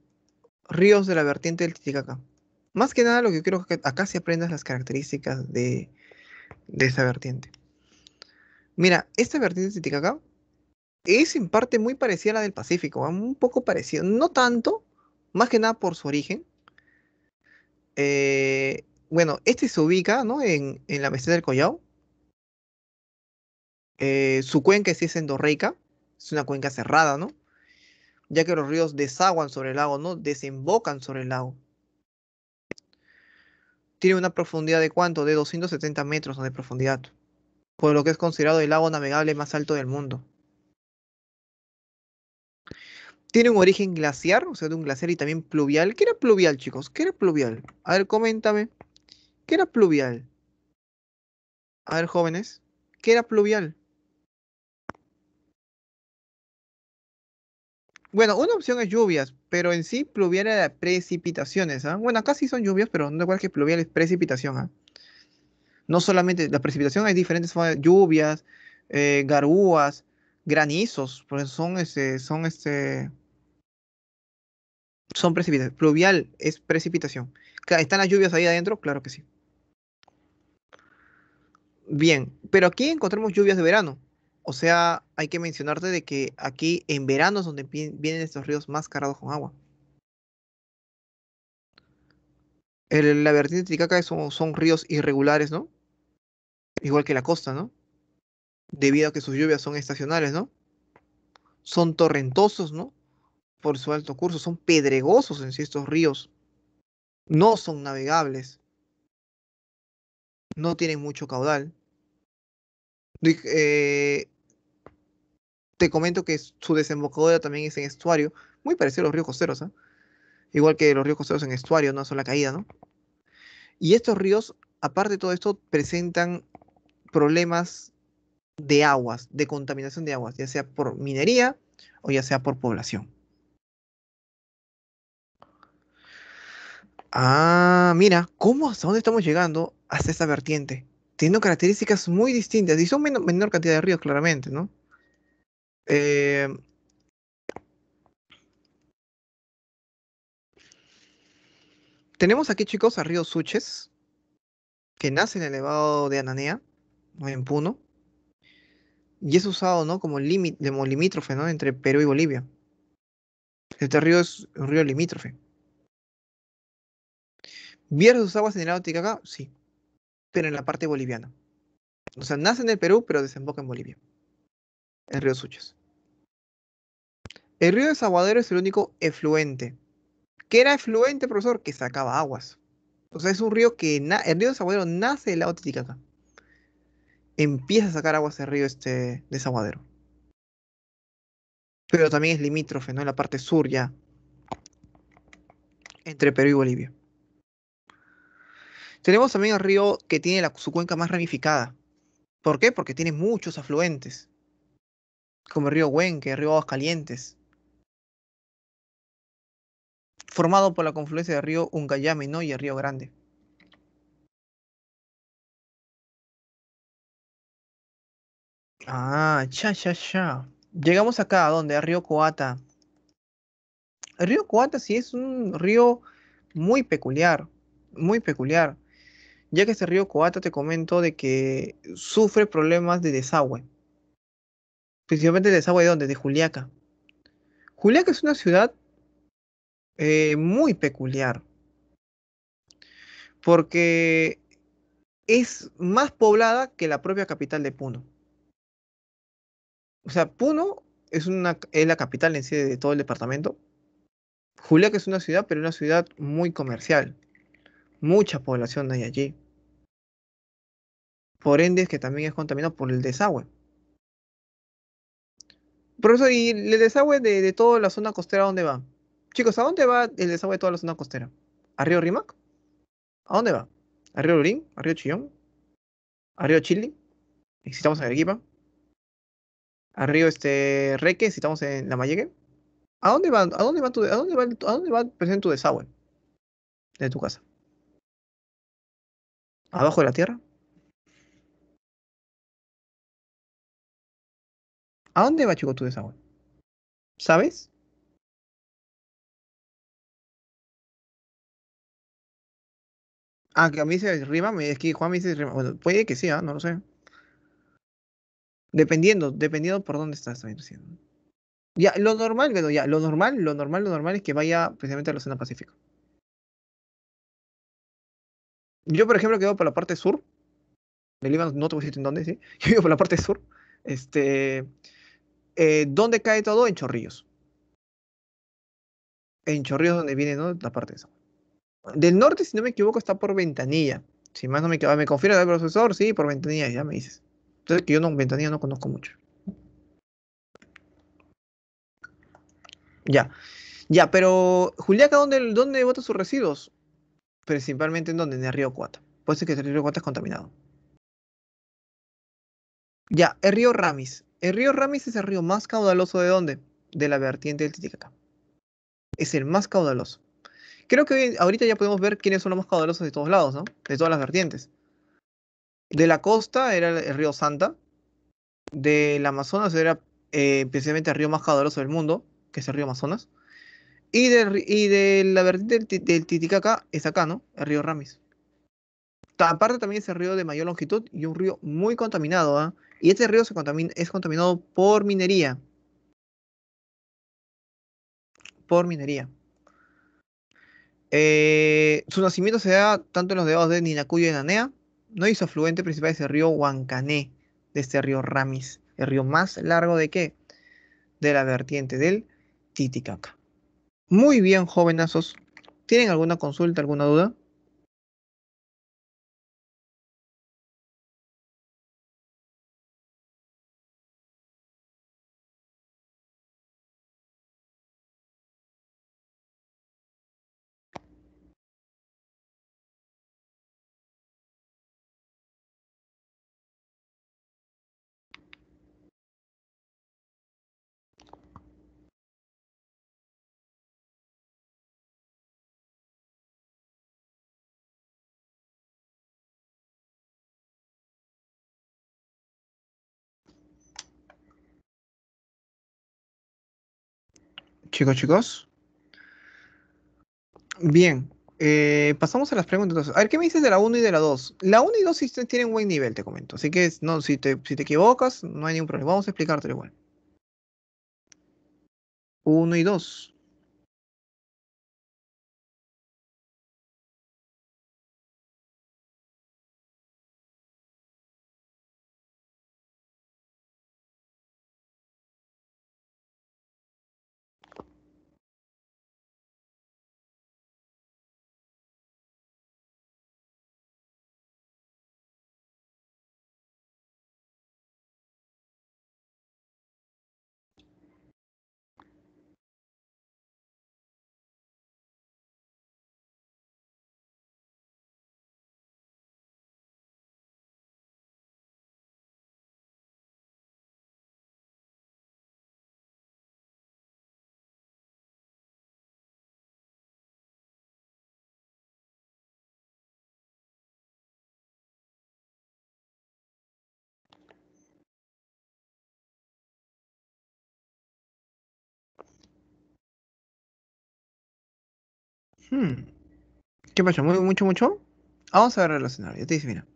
Speaker 2: ríos de la vertiente del Titicaca más que nada lo que quiero que acá se aprendas las características de, esta vertiente. Mira, esta vertiente de Titicaca es en parte muy parecida a la del Pacífico, un poco parecida, no tanto, más que nada por su origen. Eh, bueno, este se ubica en, la meseta del Collao. Eh, su cuenca sí es endorreica, es una cuenca cerrada, ¿no? Ya que los ríos desaguan sobre el lago, ¿no? Desembocan sobre el lago tiene una profundidad de cuánto? De 270 metros de profundidad, por lo que es considerado el lago navegable más alto del mundo. Tiene un origen glaciar, o sea, de un glaciar y también pluvial. ¿Qué era pluvial, chicos? ¿Qué era pluvial? A ver, coméntame. ¿Qué era pluvial? A ver, jóvenes. ¿Qué era pluvial? Bueno, una opción es lluvias, pero en sí pluviales es precipitaciones. ¿ah? Bueno, acá sí son lluvias, pero no igual que pluvial es precipitación. ¿ah? No solamente la precipitación, hay diferentes formas, lluvias, eh, garúas, granizos, son este, son este, son precipitaciones. Pluvial es precipitación. ¿Están las lluvias ahí adentro? Claro que sí. Bien, pero aquí encontramos lluvias de verano. O sea, hay que mencionarte de que aquí en verano es donde vienen estos ríos más cargados con agua. El, la vertiente de Titicaca son, son ríos irregulares, ¿no? Igual que la costa, ¿no? Debido a que sus lluvias son estacionales, ¿no? Son torrentosos, ¿no? Por su alto curso, son pedregosos en sí estos ríos. No son navegables. No tienen mucho caudal. Eh, te comento que su desembocadura también es en estuario, muy parecido a los ríos costeros, ¿eh? igual que los ríos costeros en estuario, no son la caída, ¿no? Y estos ríos, aparte de todo esto, presentan problemas de aguas, de contaminación de aguas, ya sea por minería o ya sea por población. Ah, mira, ¿cómo hasta dónde estamos llegando hasta esta vertiente? Teniendo características muy distintas y son menor cantidad de ríos, claramente, ¿no? Eh, tenemos aquí, chicos, a Río Suches, que nace en el elevado de Ananea, en Puno, y es usado ¿no? como, limítrofe ¿no? entre Perú y Bolivia. Este río es un río limítrofe. ¿Vierte sus aguas en el acá? Sí, pero en la parte boliviana. O sea, nace en el Perú, pero desemboca en Bolivia el río Suchas. El río de es el único efluente. ¿Qué era efluente, profesor? Que sacaba aguas. O sea, es un río que el río de Saguadero nace del de Titicaca. Empieza a sacar aguas el río este de Pero también es limítrofe, ¿no? En la parte sur ya. Entre Perú y Bolivia. Tenemos también el río que tiene su cuenca más ramificada. ¿Por qué? Porque tiene muchos afluentes como el río Huenque, el río calientes,
Speaker 1: formado por la confluencia del río Uncayame ¿no? y el río Grande. Ah, cha, cha, ya. Llegamos acá, ¿a dónde? Al río
Speaker 2: Coata. El río Coata sí es un río muy peculiar, muy peculiar, ya que este río Coata te comento de que sufre problemas de desagüe. Principalmente el Desagüe de dónde? De Juliaca. Juliaca es una ciudad eh, muy peculiar. Porque es más poblada que la propia capital de Puno. O sea, Puno es, la capital en sí de todo el departamento. Juliaca es una ciudad, pero una ciudad muy comercial. Mucha población hay allí. Por ende, es que también es contaminado por el desagüe. Profesor, ¿y el desagüe de, toda la zona costera dónde va? Chicos, ¿a dónde va el desagüe de toda la zona costera? ¿A Río Rimac? ¿A dónde va? ¿A Río Lurín? ¿A Río Chillón? ¿A Río Chile? Necesitamos en Arequipa? ¿A Río este, Reque? estamos en La Mayegue? ¿A dónde va, a dónde va, tu, a dónde va, a dónde va presente tu desagüe de tu casa?
Speaker 1: ¿Abajo de la tierra? ¿A dónde va Chico tu desagüe? ¿Sabes? Ah, que a mí se rima, es que Juan me dice rima. Bueno, puede que sí, ¿ah? no lo sé.
Speaker 2: Dependiendo, dependiendo por dónde estás Ya, lo normal, bueno, ya, lo normal, lo normal, lo normal es que vaya precisamente a la zona pacífica. Yo, por ejemplo, que voy por la parte sur del Líbano, no te voy a decir en dónde, sí. Yo voy por la parte sur. Este, eh, ¿Dónde cae todo? En Chorrillos. En Chorrillos, donde viene ¿no? la parte esa. Del norte, si no me equivoco, está por Ventanilla. Si más no me equivoco, me confirma el profesor, sí, por Ventanilla, ya me dices. Entonces, que yo no, Ventanilla no conozco mucho. Ya. Ya, pero Juliaca, ¿dónde, dónde bota sus residuos? Principalmente en donde, en el río Cuata. Puede ser que el río Cuata es contaminado. Ya, el río Ramis. El río Ramis es el río más caudaloso de dónde? De la vertiente del Titicaca. Es el más caudaloso. Creo que ahorita ya podemos ver quiénes son los más caudalosos de todos lados, ¿no? De todas las vertientes. De la costa era el río Santa. Del Amazonas era eh, precisamente el río más caudaloso del mundo, que es el río Amazonas. Y de, la vertiente del, Titicaca es acá, ¿no? El río Ramis. Aparte también es el río de mayor longitud y un río muy contaminado, ¿eh? Y este río es contaminado por minería. Por minería. Eh, su nacimiento se da tanto en los dedos de Ninacuyo y Nanea, no su afluente principal es el río Huancané, de este río Ramis, el río más largo de qué? De la vertiente del
Speaker 1: Titicaca. Muy bien, jovenazos. ¿Tienen alguna consulta, alguna duda? chicos, chicos. Bien, eh,
Speaker 2: pasamos a las preguntas. A ver, ¿qué me dices de la 1 y de la 2? La 1 y 2 sí tienen buen nivel, te comento. Así que si
Speaker 1: te equivocas, no hay ningún problema. Vamos a explicártelo igual. 1 y 2. Hmm. ¿Qué pasó?
Speaker 2: ¿Muy, ¿Mucho, mucho? Vamos a ver el escenario. Te dice, mira.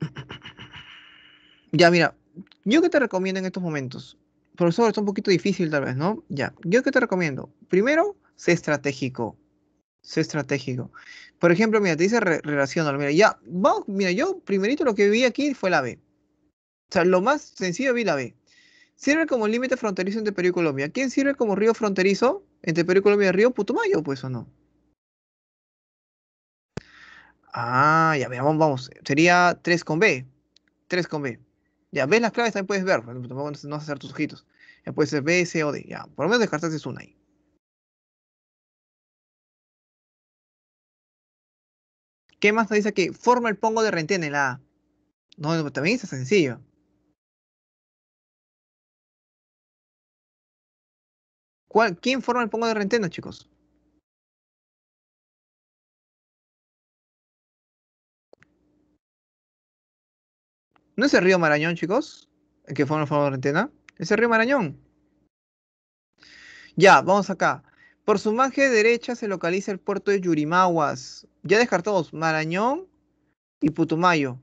Speaker 2: Ya, mira. Yo que te recomiendo en estos momentos. Profesor, está un poquito difícil tal vez, ¿no? Ya. Yo que te recomiendo. Primero, sé estratégico. Sé estratégico. Por ejemplo, mira, te dice re Mira, ya. mira, yo primerito lo que vi aquí fue la B. O sea, lo más sencillo vi la B. Sirve como límite fronterizo entre Perú y Colombia. ¿Quién sirve como río fronterizo? Entre Perú y Colombia, Río Putumayo, pues, ¿o no? Ah, ya veamos, vamos. Sería 3 con B. 3 con B. Ya, ves las claves, también puedes ver. no vas a hacer tus ojitos. Ya puede ser B, C o
Speaker 1: D. Ya, por lo menos descartaste una ahí. ¿Qué más te dice aquí? Forma el pongo de rentén en la A. No, también está sencillo. ¿Quién forma el pongo de Rentena, chicos? ¿No es el río Marañón, chicos? El que forma el pongo de Rentena. Es el río Marañón.
Speaker 2: Ya, vamos acá. Por su margen derecha se localiza el puerto de Yurimaguas. Ya descartados Marañón y Putumayo.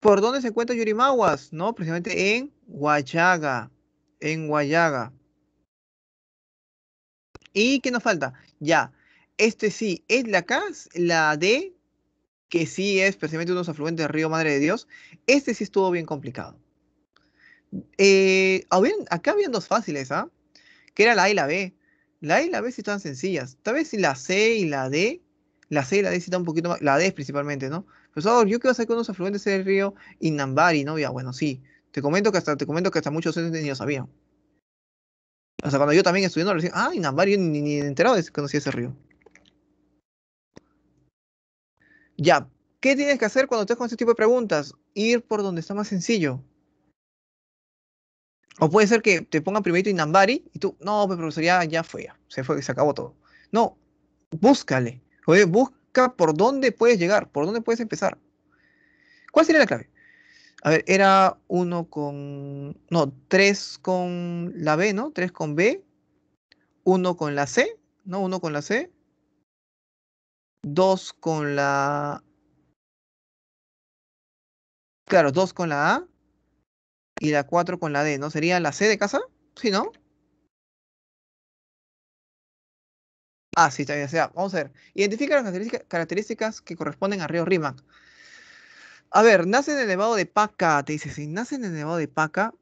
Speaker 2: ¿Por dónde se encuentra Yurimaguas? No, precisamente en Guayaga, en Guayaga. ¿Y qué nos falta? Ya, este sí es la CAS, la D, que sí es precisamente unos afluentes del río Madre de Dios. Este sí estuvo bien complicado. Eh, acá habían dos fáciles, ¿ah? Que era la A y la B. La A y la B sí están sencillas. Tal vez si la C y la D, la C y la D sí están un poquito más, la D principalmente, ¿no? Pues eso, yo quiero hacer con unos afluentes del río Inambari, ¿no? Ya, bueno, sí. Te comento que hasta, te comento que hasta muchos docentes ni lo sabían. O sea, cuando yo también estudiando, decía, ah, Inambari, ni, ni enterado de que conocía ese río. Ya, ¿qué tienes que hacer cuando estás con ese tipo de preguntas? Ir por donde está más sencillo. O puede ser que te pongan primero Inambari y tú, no, pues profesor, ya, fue, se fue, se acabó todo. No, búscale. Oye, busca por dónde puedes llegar, por dónde puedes empezar. ¿Cuál sería la clave? A ver, era uno con. No, tres con la B, ¿no? Tres con B. uno con la C, ¿no? Uno con la C. dos con la.
Speaker 1: Claro, dos con la A. Y la cuatro con la D, ¿no? ¿Sería la C de casa? Sí, ¿no?
Speaker 2: Ah, sí, ya, sea. Vamos a ver. Identifica las características que corresponden a Río Rímac. A ver, nace en el Nevado de Paca, te dice, si nace en el Nevado de Paca,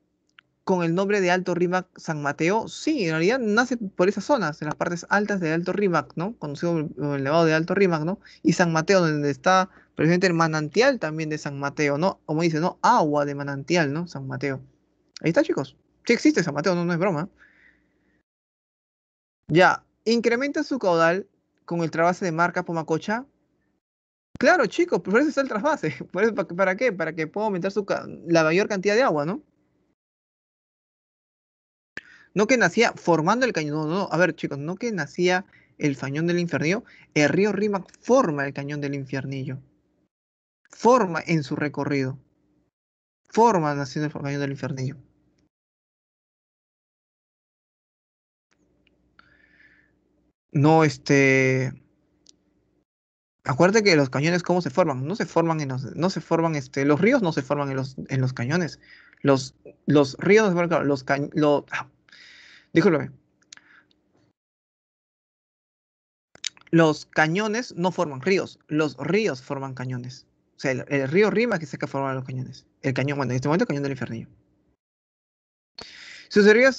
Speaker 2: con el nombre de Alto Rímac San Mateo, sí, en realidad nace por esas zonas, en las partes altas de Alto Rímac, ¿no? Conocido el Nevado de Alto Rímac, ¿no? Y San Mateo, donde está presente el manantial también de San Mateo, ¿no? Como dice, ¿no? Agua de manantial, ¿no? San Mateo. Ahí está, chicos. Sí existe San Mateo, no, no es broma. Ya, incrementa su caudal con el trabase de marca Pomacocha Claro, chicos, por eso está el trasvase. ¿Para qué? Para que pueda aumentar su la mayor cantidad de agua, ¿no? No que nacía formando el cañón. No, no, a ver, chicos, no que nacía el cañón del infiernillo. El río Rímac forma el cañón del infiernillo.
Speaker 1: Forma en su recorrido. Forma naciendo el cañón del infiernillo. No, este. Acuérdate que los cañones, ¿cómo se forman?
Speaker 2: No se forman en los, no se forman, este, los ríos no se forman en los, en los cañones. Los, los ríos no se forman, los cañones, los, ah, Los cañones no forman ríos, los ríos forman cañones. O sea, el, río Rima que se que forman los cañones. El cañón, bueno, en este momento el cañón del infernillo en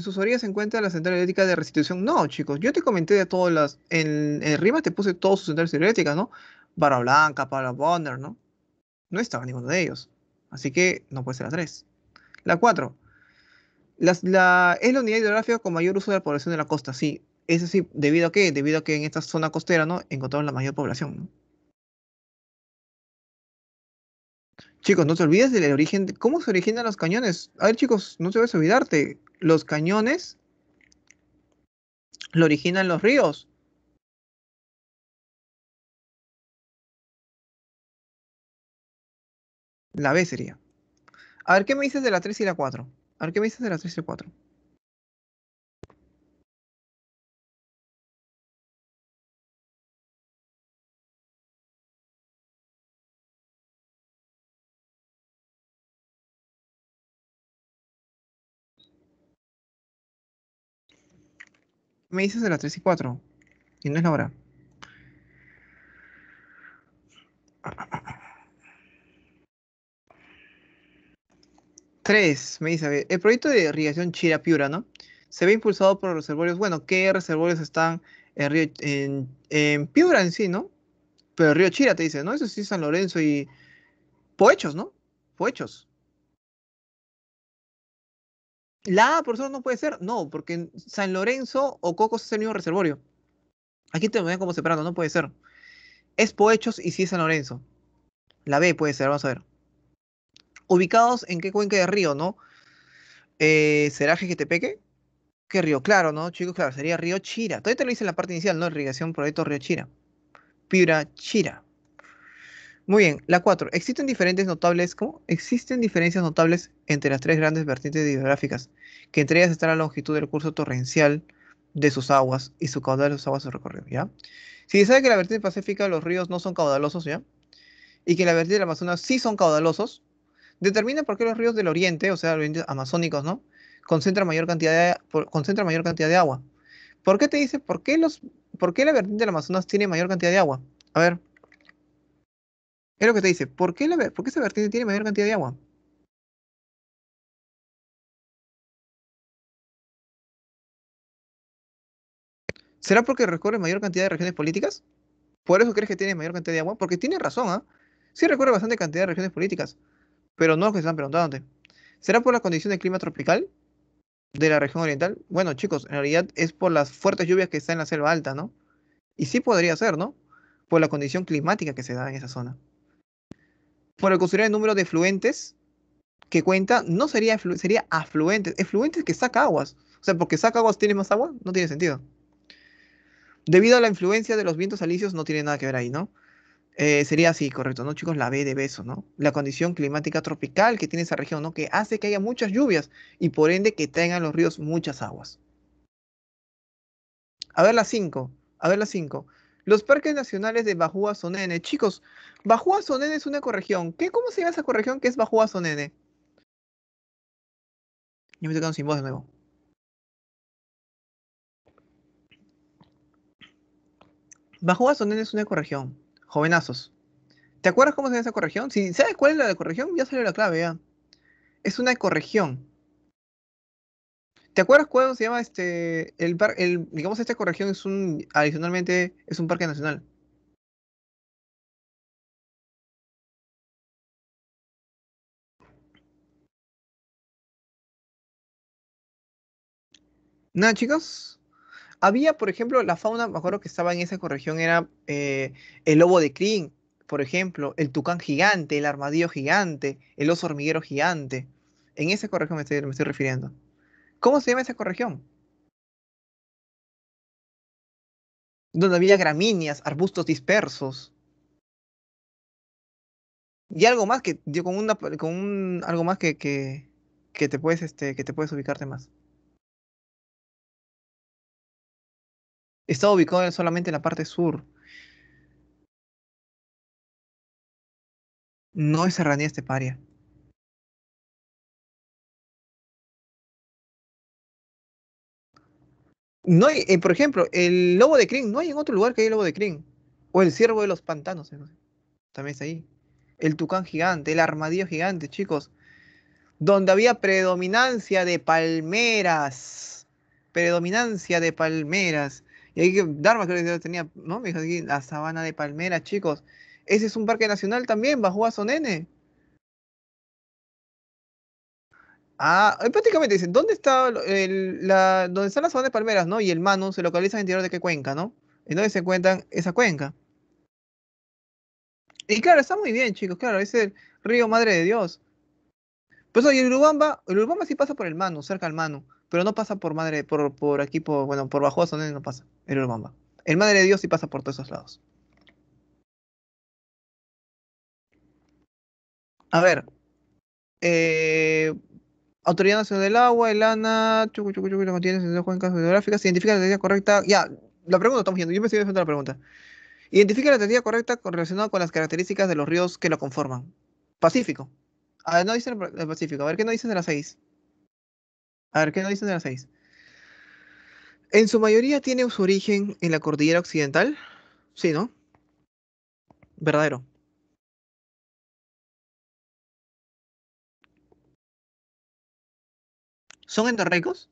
Speaker 2: sus orillas se encuentra la central eléctrica de restitución. No, chicos, yo te comenté de todas las. En, en Rima te puse todas sus centrales eléctricas, ¿no? Barra Blanca, Para Bonner, ¿no? No estaba ninguno de ellos. Así que no puede ser la 3. La 4. La, es la unidad hidrográfica con mayor uso de la población de la costa, sí. es así, ¿debido a qué? Debido a que en esta zona costera, ¿no? Encontramos la mayor población, ¿no? Chicos, no te olvides del origen, de, ¿cómo se originan los cañones? A ver,
Speaker 1: chicos, no te a olvidarte. Los cañones lo originan los ríos. La B sería. A ver, ¿qué me dices de la 3 y la 4? A ver, ¿qué me dices de la 3 y la 4? me dices de las 3 y 4. Y no es la hora.
Speaker 2: 3, me dice, el proyecto de irrigación Chira-Piura, ¿no? Se ve impulsado por los reservorios. Bueno, ¿qué reservorios están en, Piura en sí, ¿no? Pero el río Chira te dice, ¿no? Eso sí, San Lorenzo y Poechos, ¿no? Pohechos. La A por eso no puede ser, no, porque San Lorenzo o Cocos es el mismo reservorio. Aquí te lo ven como separando. no puede ser. Es Poechos y sí es San Lorenzo. La B puede ser, vamos a ver. Ubicados en qué cuenca de río, ¿no? Eh, ¿Será Jequetepeque? ¿Qué río? Claro, ¿no? Chicos, claro, sería Río Chira. Todavía te lo hice en la parte inicial, ¿no? Irrigación, proyecto Río Chira. Piura Chira. Muy bien, la 4. Existen diferentes notables, ¿cómo? Existen diferencias notables entre las tres grandes vertientes hidrográficas, que entre ellas está la longitud del curso torrencial de sus aguas y su caudal de sus aguas de recorrido, ¿ya? Si se sabe que la vertiente pacífica los ríos no son caudalosos, ¿ya? Y que la vertiente del Amazonas sí son caudalosos, determina por qué los ríos del oriente, o sea, los amazónicos, ¿no? Concentran mayor cantidad de, mayor cantidad de agua. ¿Por qué te dice por qué, por qué la vertiente del Amazonas tiene mayor cantidad de agua? A ver,
Speaker 1: es lo que te dice, ¿por qué, la, esa vertiente tiene mayor cantidad de agua? ¿Será porque recorre mayor cantidad de regiones políticas? ¿Por eso crees que tiene mayor cantidad de agua? Porque tiene razón, ¿ah?
Speaker 2: Sí recorre bastante cantidad de regiones políticas, pero no lo que están antes. ¿Será por la condición de clima tropical de la región oriental? Bueno, chicos, en realidad es por las fuertes lluvias que están en la selva alta, ¿no? Y sí podría ser, ¿no? Por la condición climática que se da en esa zona por considerar el número de fluentes que cuenta, no sería, sería afluentes. Efluentes que saca aguas. O sea, porque saca aguas tiene más agua, no tiene sentido. Debido a la influencia de los vientos alisios, no tiene nada que ver ahí, ¿no? Eh, sería así, correcto, ¿no, chicos? La B de beso, ¿no? La condición climática tropical que tiene esa región, ¿no? Que hace que haya muchas lluvias y por ende que tengan los ríos muchas aguas. A ver la 5, a ver la 5. Los parques nacionales de Bajúa Sonene. Chicos, Bajúa
Speaker 1: Sonene es una corregión. ¿Qué, ¿Cómo se llama esa corregión que es Bajúa Sonene? Yo me estoy sin voz de nuevo.
Speaker 2: Bajúa Sonene es una corregión. Jovenazos. ¿Te acuerdas cómo se llama esa corregión? Si sabes cuál es la de corregión, ya salió la clave ya. Es una corregión. ¿Te acuerdas cuándo se llama este el, digamos esta corregión
Speaker 1: es un adicionalmente es un parque nacional? Nada, chicos. Había, por ejemplo,
Speaker 2: la fauna, me acuerdo que estaba en esa corregión, era eh, el lobo de crin, por ejemplo, el tucán gigante, el armadillo gigante, el oso hormiguero gigante. En esa corregión me
Speaker 1: estoy refiriendo. ¿Cómo se llama esa corregión? Donde había gramíneas, arbustos dispersos.
Speaker 2: Y algo más que con con un algo más que, que, te puedes
Speaker 1: este que te puedes ubicarte más. está ubicado solamente en la parte sur. No es serranía este paria. No hay, eh, por ejemplo,
Speaker 2: el lobo de Kring, no hay en otro lugar que haya lobo de Kring. O el ciervo de los pantanos, eh, también está ahí. El tucán gigante, el armadillo gigante, chicos. Donde había predominancia de palmeras. Predominancia de palmeras. Y ahí que Dharma creo que tenía, ¿no? Me aquí, la sabana de palmeras, chicos. Ese es un parque nacional también, bajo Nene. Ah, eh, prácticamente dicen, ¿dónde está la, donde están las zonas de palmeras, no? Y el Manu se localiza en el interior de qué cuenca, ¿no? En dónde se encuentran esa cuenca. Y claro, está muy bien, chicos, claro, es el río Madre de Dios. Pues oye, el Urubamba, el Urubamba sí pasa por el Manu, cerca al Manu, pero no pasa por Madre, por, por aquí, por, bueno, por Bajo no, no pasa, el
Speaker 1: Urubamba. El Madre de Dios sí pasa por todos esos lados. A ver, eh, Autoridad
Speaker 2: Nacional del Agua, el ANA, chucu, chucu, chucu, contiene en cuencas hidrográficas, identifica la teoría correcta. Ya, la pregunta estamos viendo. yo me estoy haciendo la pregunta. Identifica la teoría correcta relacionada con las características de los ríos que lo conforman. Pacífico. A ver, no dicen el Pacífico. A ver, ¿qué no dicen de las seis? A ver, ¿qué no dicen de las seis? En su mayoría tiene su origen
Speaker 1: en la cordillera occidental. Sí, ¿no? Verdadero. ¿Son endorreicos?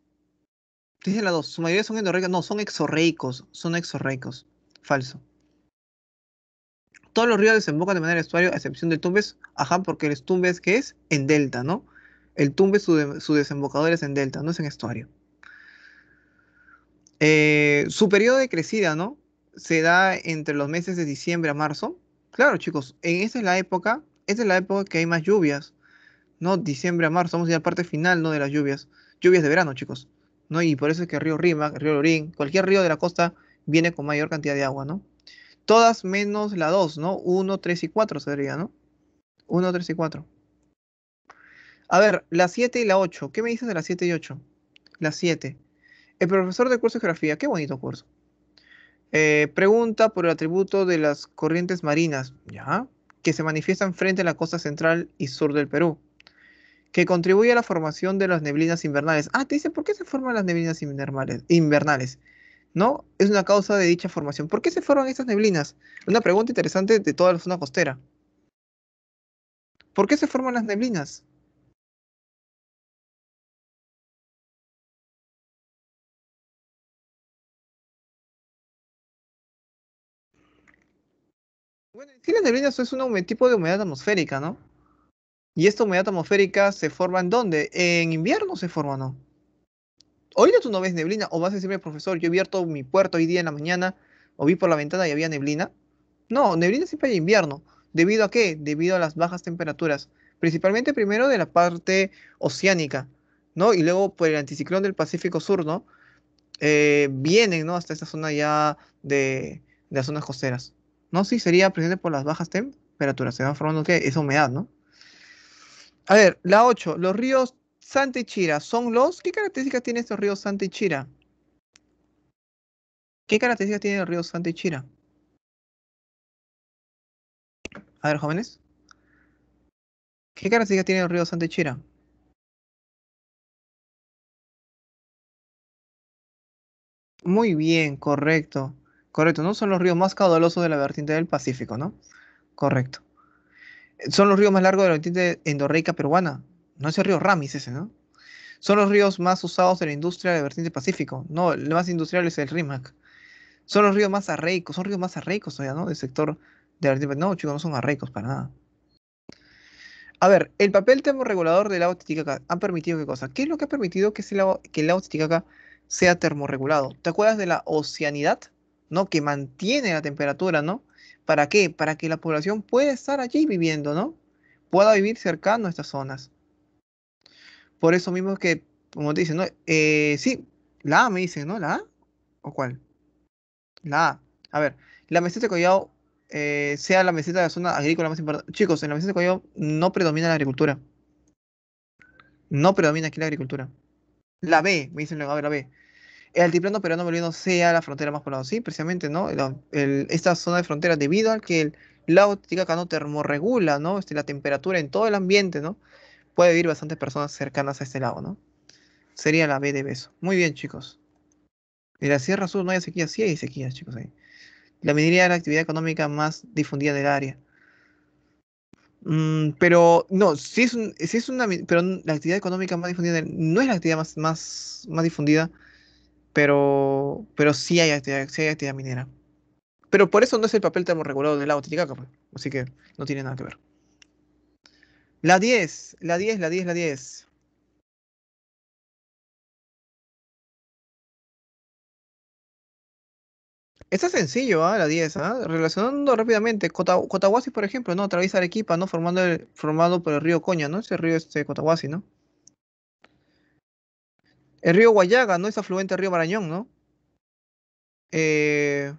Speaker 1: Dice la dos. Su mayoría son endorreicos. No, son exorreicos.
Speaker 2: Son exorreicos. Falso. Todos los ríos desembocan de manera estuario, a excepción del Tumbes. Ajá, porque el Tumbes, que es? En delta, ¿no? El Tumbes, su, desembocador es en delta, no es en estuario. Eh, su periodo de crecida, ¿no? Se da entre los meses de diciembre a marzo. Claro, chicos, en esta es la época, esta es la época que hay más lluvias, ¿no? Diciembre a marzo, vamos a ir a la parte final, ¿no? De las lluvias lluvias de verano, chicos. ¿no? Y por eso es que río Rima, río Lorín, cualquier río de la costa viene con mayor cantidad de agua, ¿no? Todas menos la 2, ¿no? 1, 3 y 4 sería, ¿no? 1, 3 y 4. A ver, la 7 y la 8. ¿Qué me dices de la 7 y 8? La 7. El profesor de curso de geografía, qué bonito curso. Eh, pregunta por el atributo de las corrientes marinas, ¿ya? Que se manifiestan frente a la costa central y sur del Perú que contribuye a la formación de las neblinas invernales. Ah, te dice, ¿por qué se forman las neblinas invernales? ¿No? Es una causa de dicha formación. ¿Por qué se forman estas neblinas? Una pregunta interesante de toda la zona costera.
Speaker 1: ¿Por qué se forman las neblinas? Bueno, sí, las neblinas es un
Speaker 2: tipo de humedad atmosférica, ¿no? ¿Y esta humedad atmosférica se forma en dónde? ¿En invierno se forma no? Hoy tú no ves neblina, o vas a decirme, profesor, yo he abierto mi puerto hoy día en la mañana, o vi por la ventana y había neblina. No, neblina siempre hay invierno. ¿Debido a qué? Debido a las bajas temperaturas, principalmente primero de la parte oceánica, ¿no? Y luego por el anticiclón del Pacífico Sur, ¿no? Eh, vienen, ¿no? Hasta esta zona ya de, las zonas costeras. No, sí, sería presente por las bajas temperaturas, se van formando ¿qué? esa humedad, ¿no? A ver, la 8. Los ríos Santa y Chira son los. ¿Qué características tiene estos ríos Santa y Chira? ¿Qué
Speaker 1: características tiene el río Santa y Chira? A ver, jóvenes. ¿Qué características tiene el río Santa y Chira? Muy bien, correcto.
Speaker 2: Correcto, no son los ríos más caudalosos de la vertiente del Pacífico, ¿no? Correcto. Son los ríos más largos de la vertiente endorreica peruana. No es el río Ramis ese, ¿no? Son los ríos más usados de la industria de la vertiente pacífico. No, el más industrial es el RIMAC. Son los ríos más arreicos. Son ríos más arreicos todavía, ¿no? Del sector de la vertiente. No, chicos, no son arreicos para nada. A ver, el papel termorregulador del agua Titicaca ha permitido qué cosa? ¿Qué es lo que ha permitido que, que el agua Titicaca sea termorregulado? ¿Te acuerdas de la oceanidad? ¿No? Que mantiene la temperatura, ¿no? ¿Para qué? Para que la población pueda estar allí viviendo, ¿no? Pueda vivir cercano a estas zonas. Por eso mismo que, como te dicen, ¿no? Eh, sí, la A me dicen, ¿no? ¿La A? ¿O cuál? La A. A ver, la meseta de Collado eh, sea la meseta de la zona agrícola más importante. Chicos, en la meseta de collado no predomina la agricultura. No predomina aquí la agricultura. La B, me dicen, a la B el altiplano peruano boliviano sea la frontera más poblada. Sí, precisamente, ¿no? esta zona de frontera, debido al que el lago Titicaca no termorregula, ¿no? Este, la temperatura en todo el ambiente, ¿no? Puede vivir bastantes personas cercanas a este lago, ¿no? Sería la B de beso. Muy bien, chicos. En la Sierra Sur no hay sequía, sí hay sequía, chicos. Ahí. La minería es la actividad económica más difundida del área. Mm, pero no, sí es, una. Pero la actividad económica más difundida no es la actividad más, más, más difundida pero, pero sí hay actividad, sí minera. Pero por eso no es el papel termorregulado del lago Titicaca, pues. así que no tiene nada que
Speaker 1: ver. La 10, la 10, la 10, la 10. Está sencillo, ¿ah? la 10, ah relacionando rápidamente, Cotahuasi, por ejemplo, ¿no? Atraviesa
Speaker 2: Arequipa, ¿no? Formando el, formado por el río Coña, ¿no? Ese río este Cotahuasi, ¿no? El río Guayaga no es afluente del río Marañón, ¿no? Eh,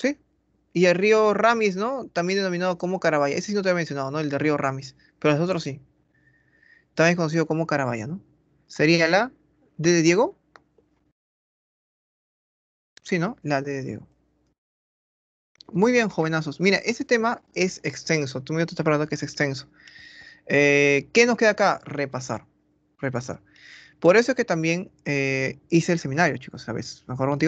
Speaker 2: sí. Y el río Ramis, ¿no? También denominado como Carabaya. Ese sí no te había mencionado, ¿no? El de río Ramis. Pero nosotros otro sí. También conocido como Carabaya, ¿no? Sería la de Diego. Sí, ¿no? La de Diego. Muy bien, jovenazos. Mira, este tema es extenso. Tú me estás hablando que es extenso. Eh, ¿Qué nos queda acá? Repasar. Repasar. Por eso es que también eh, hice el seminario, chicos, ¿sabes? Mejor contigo.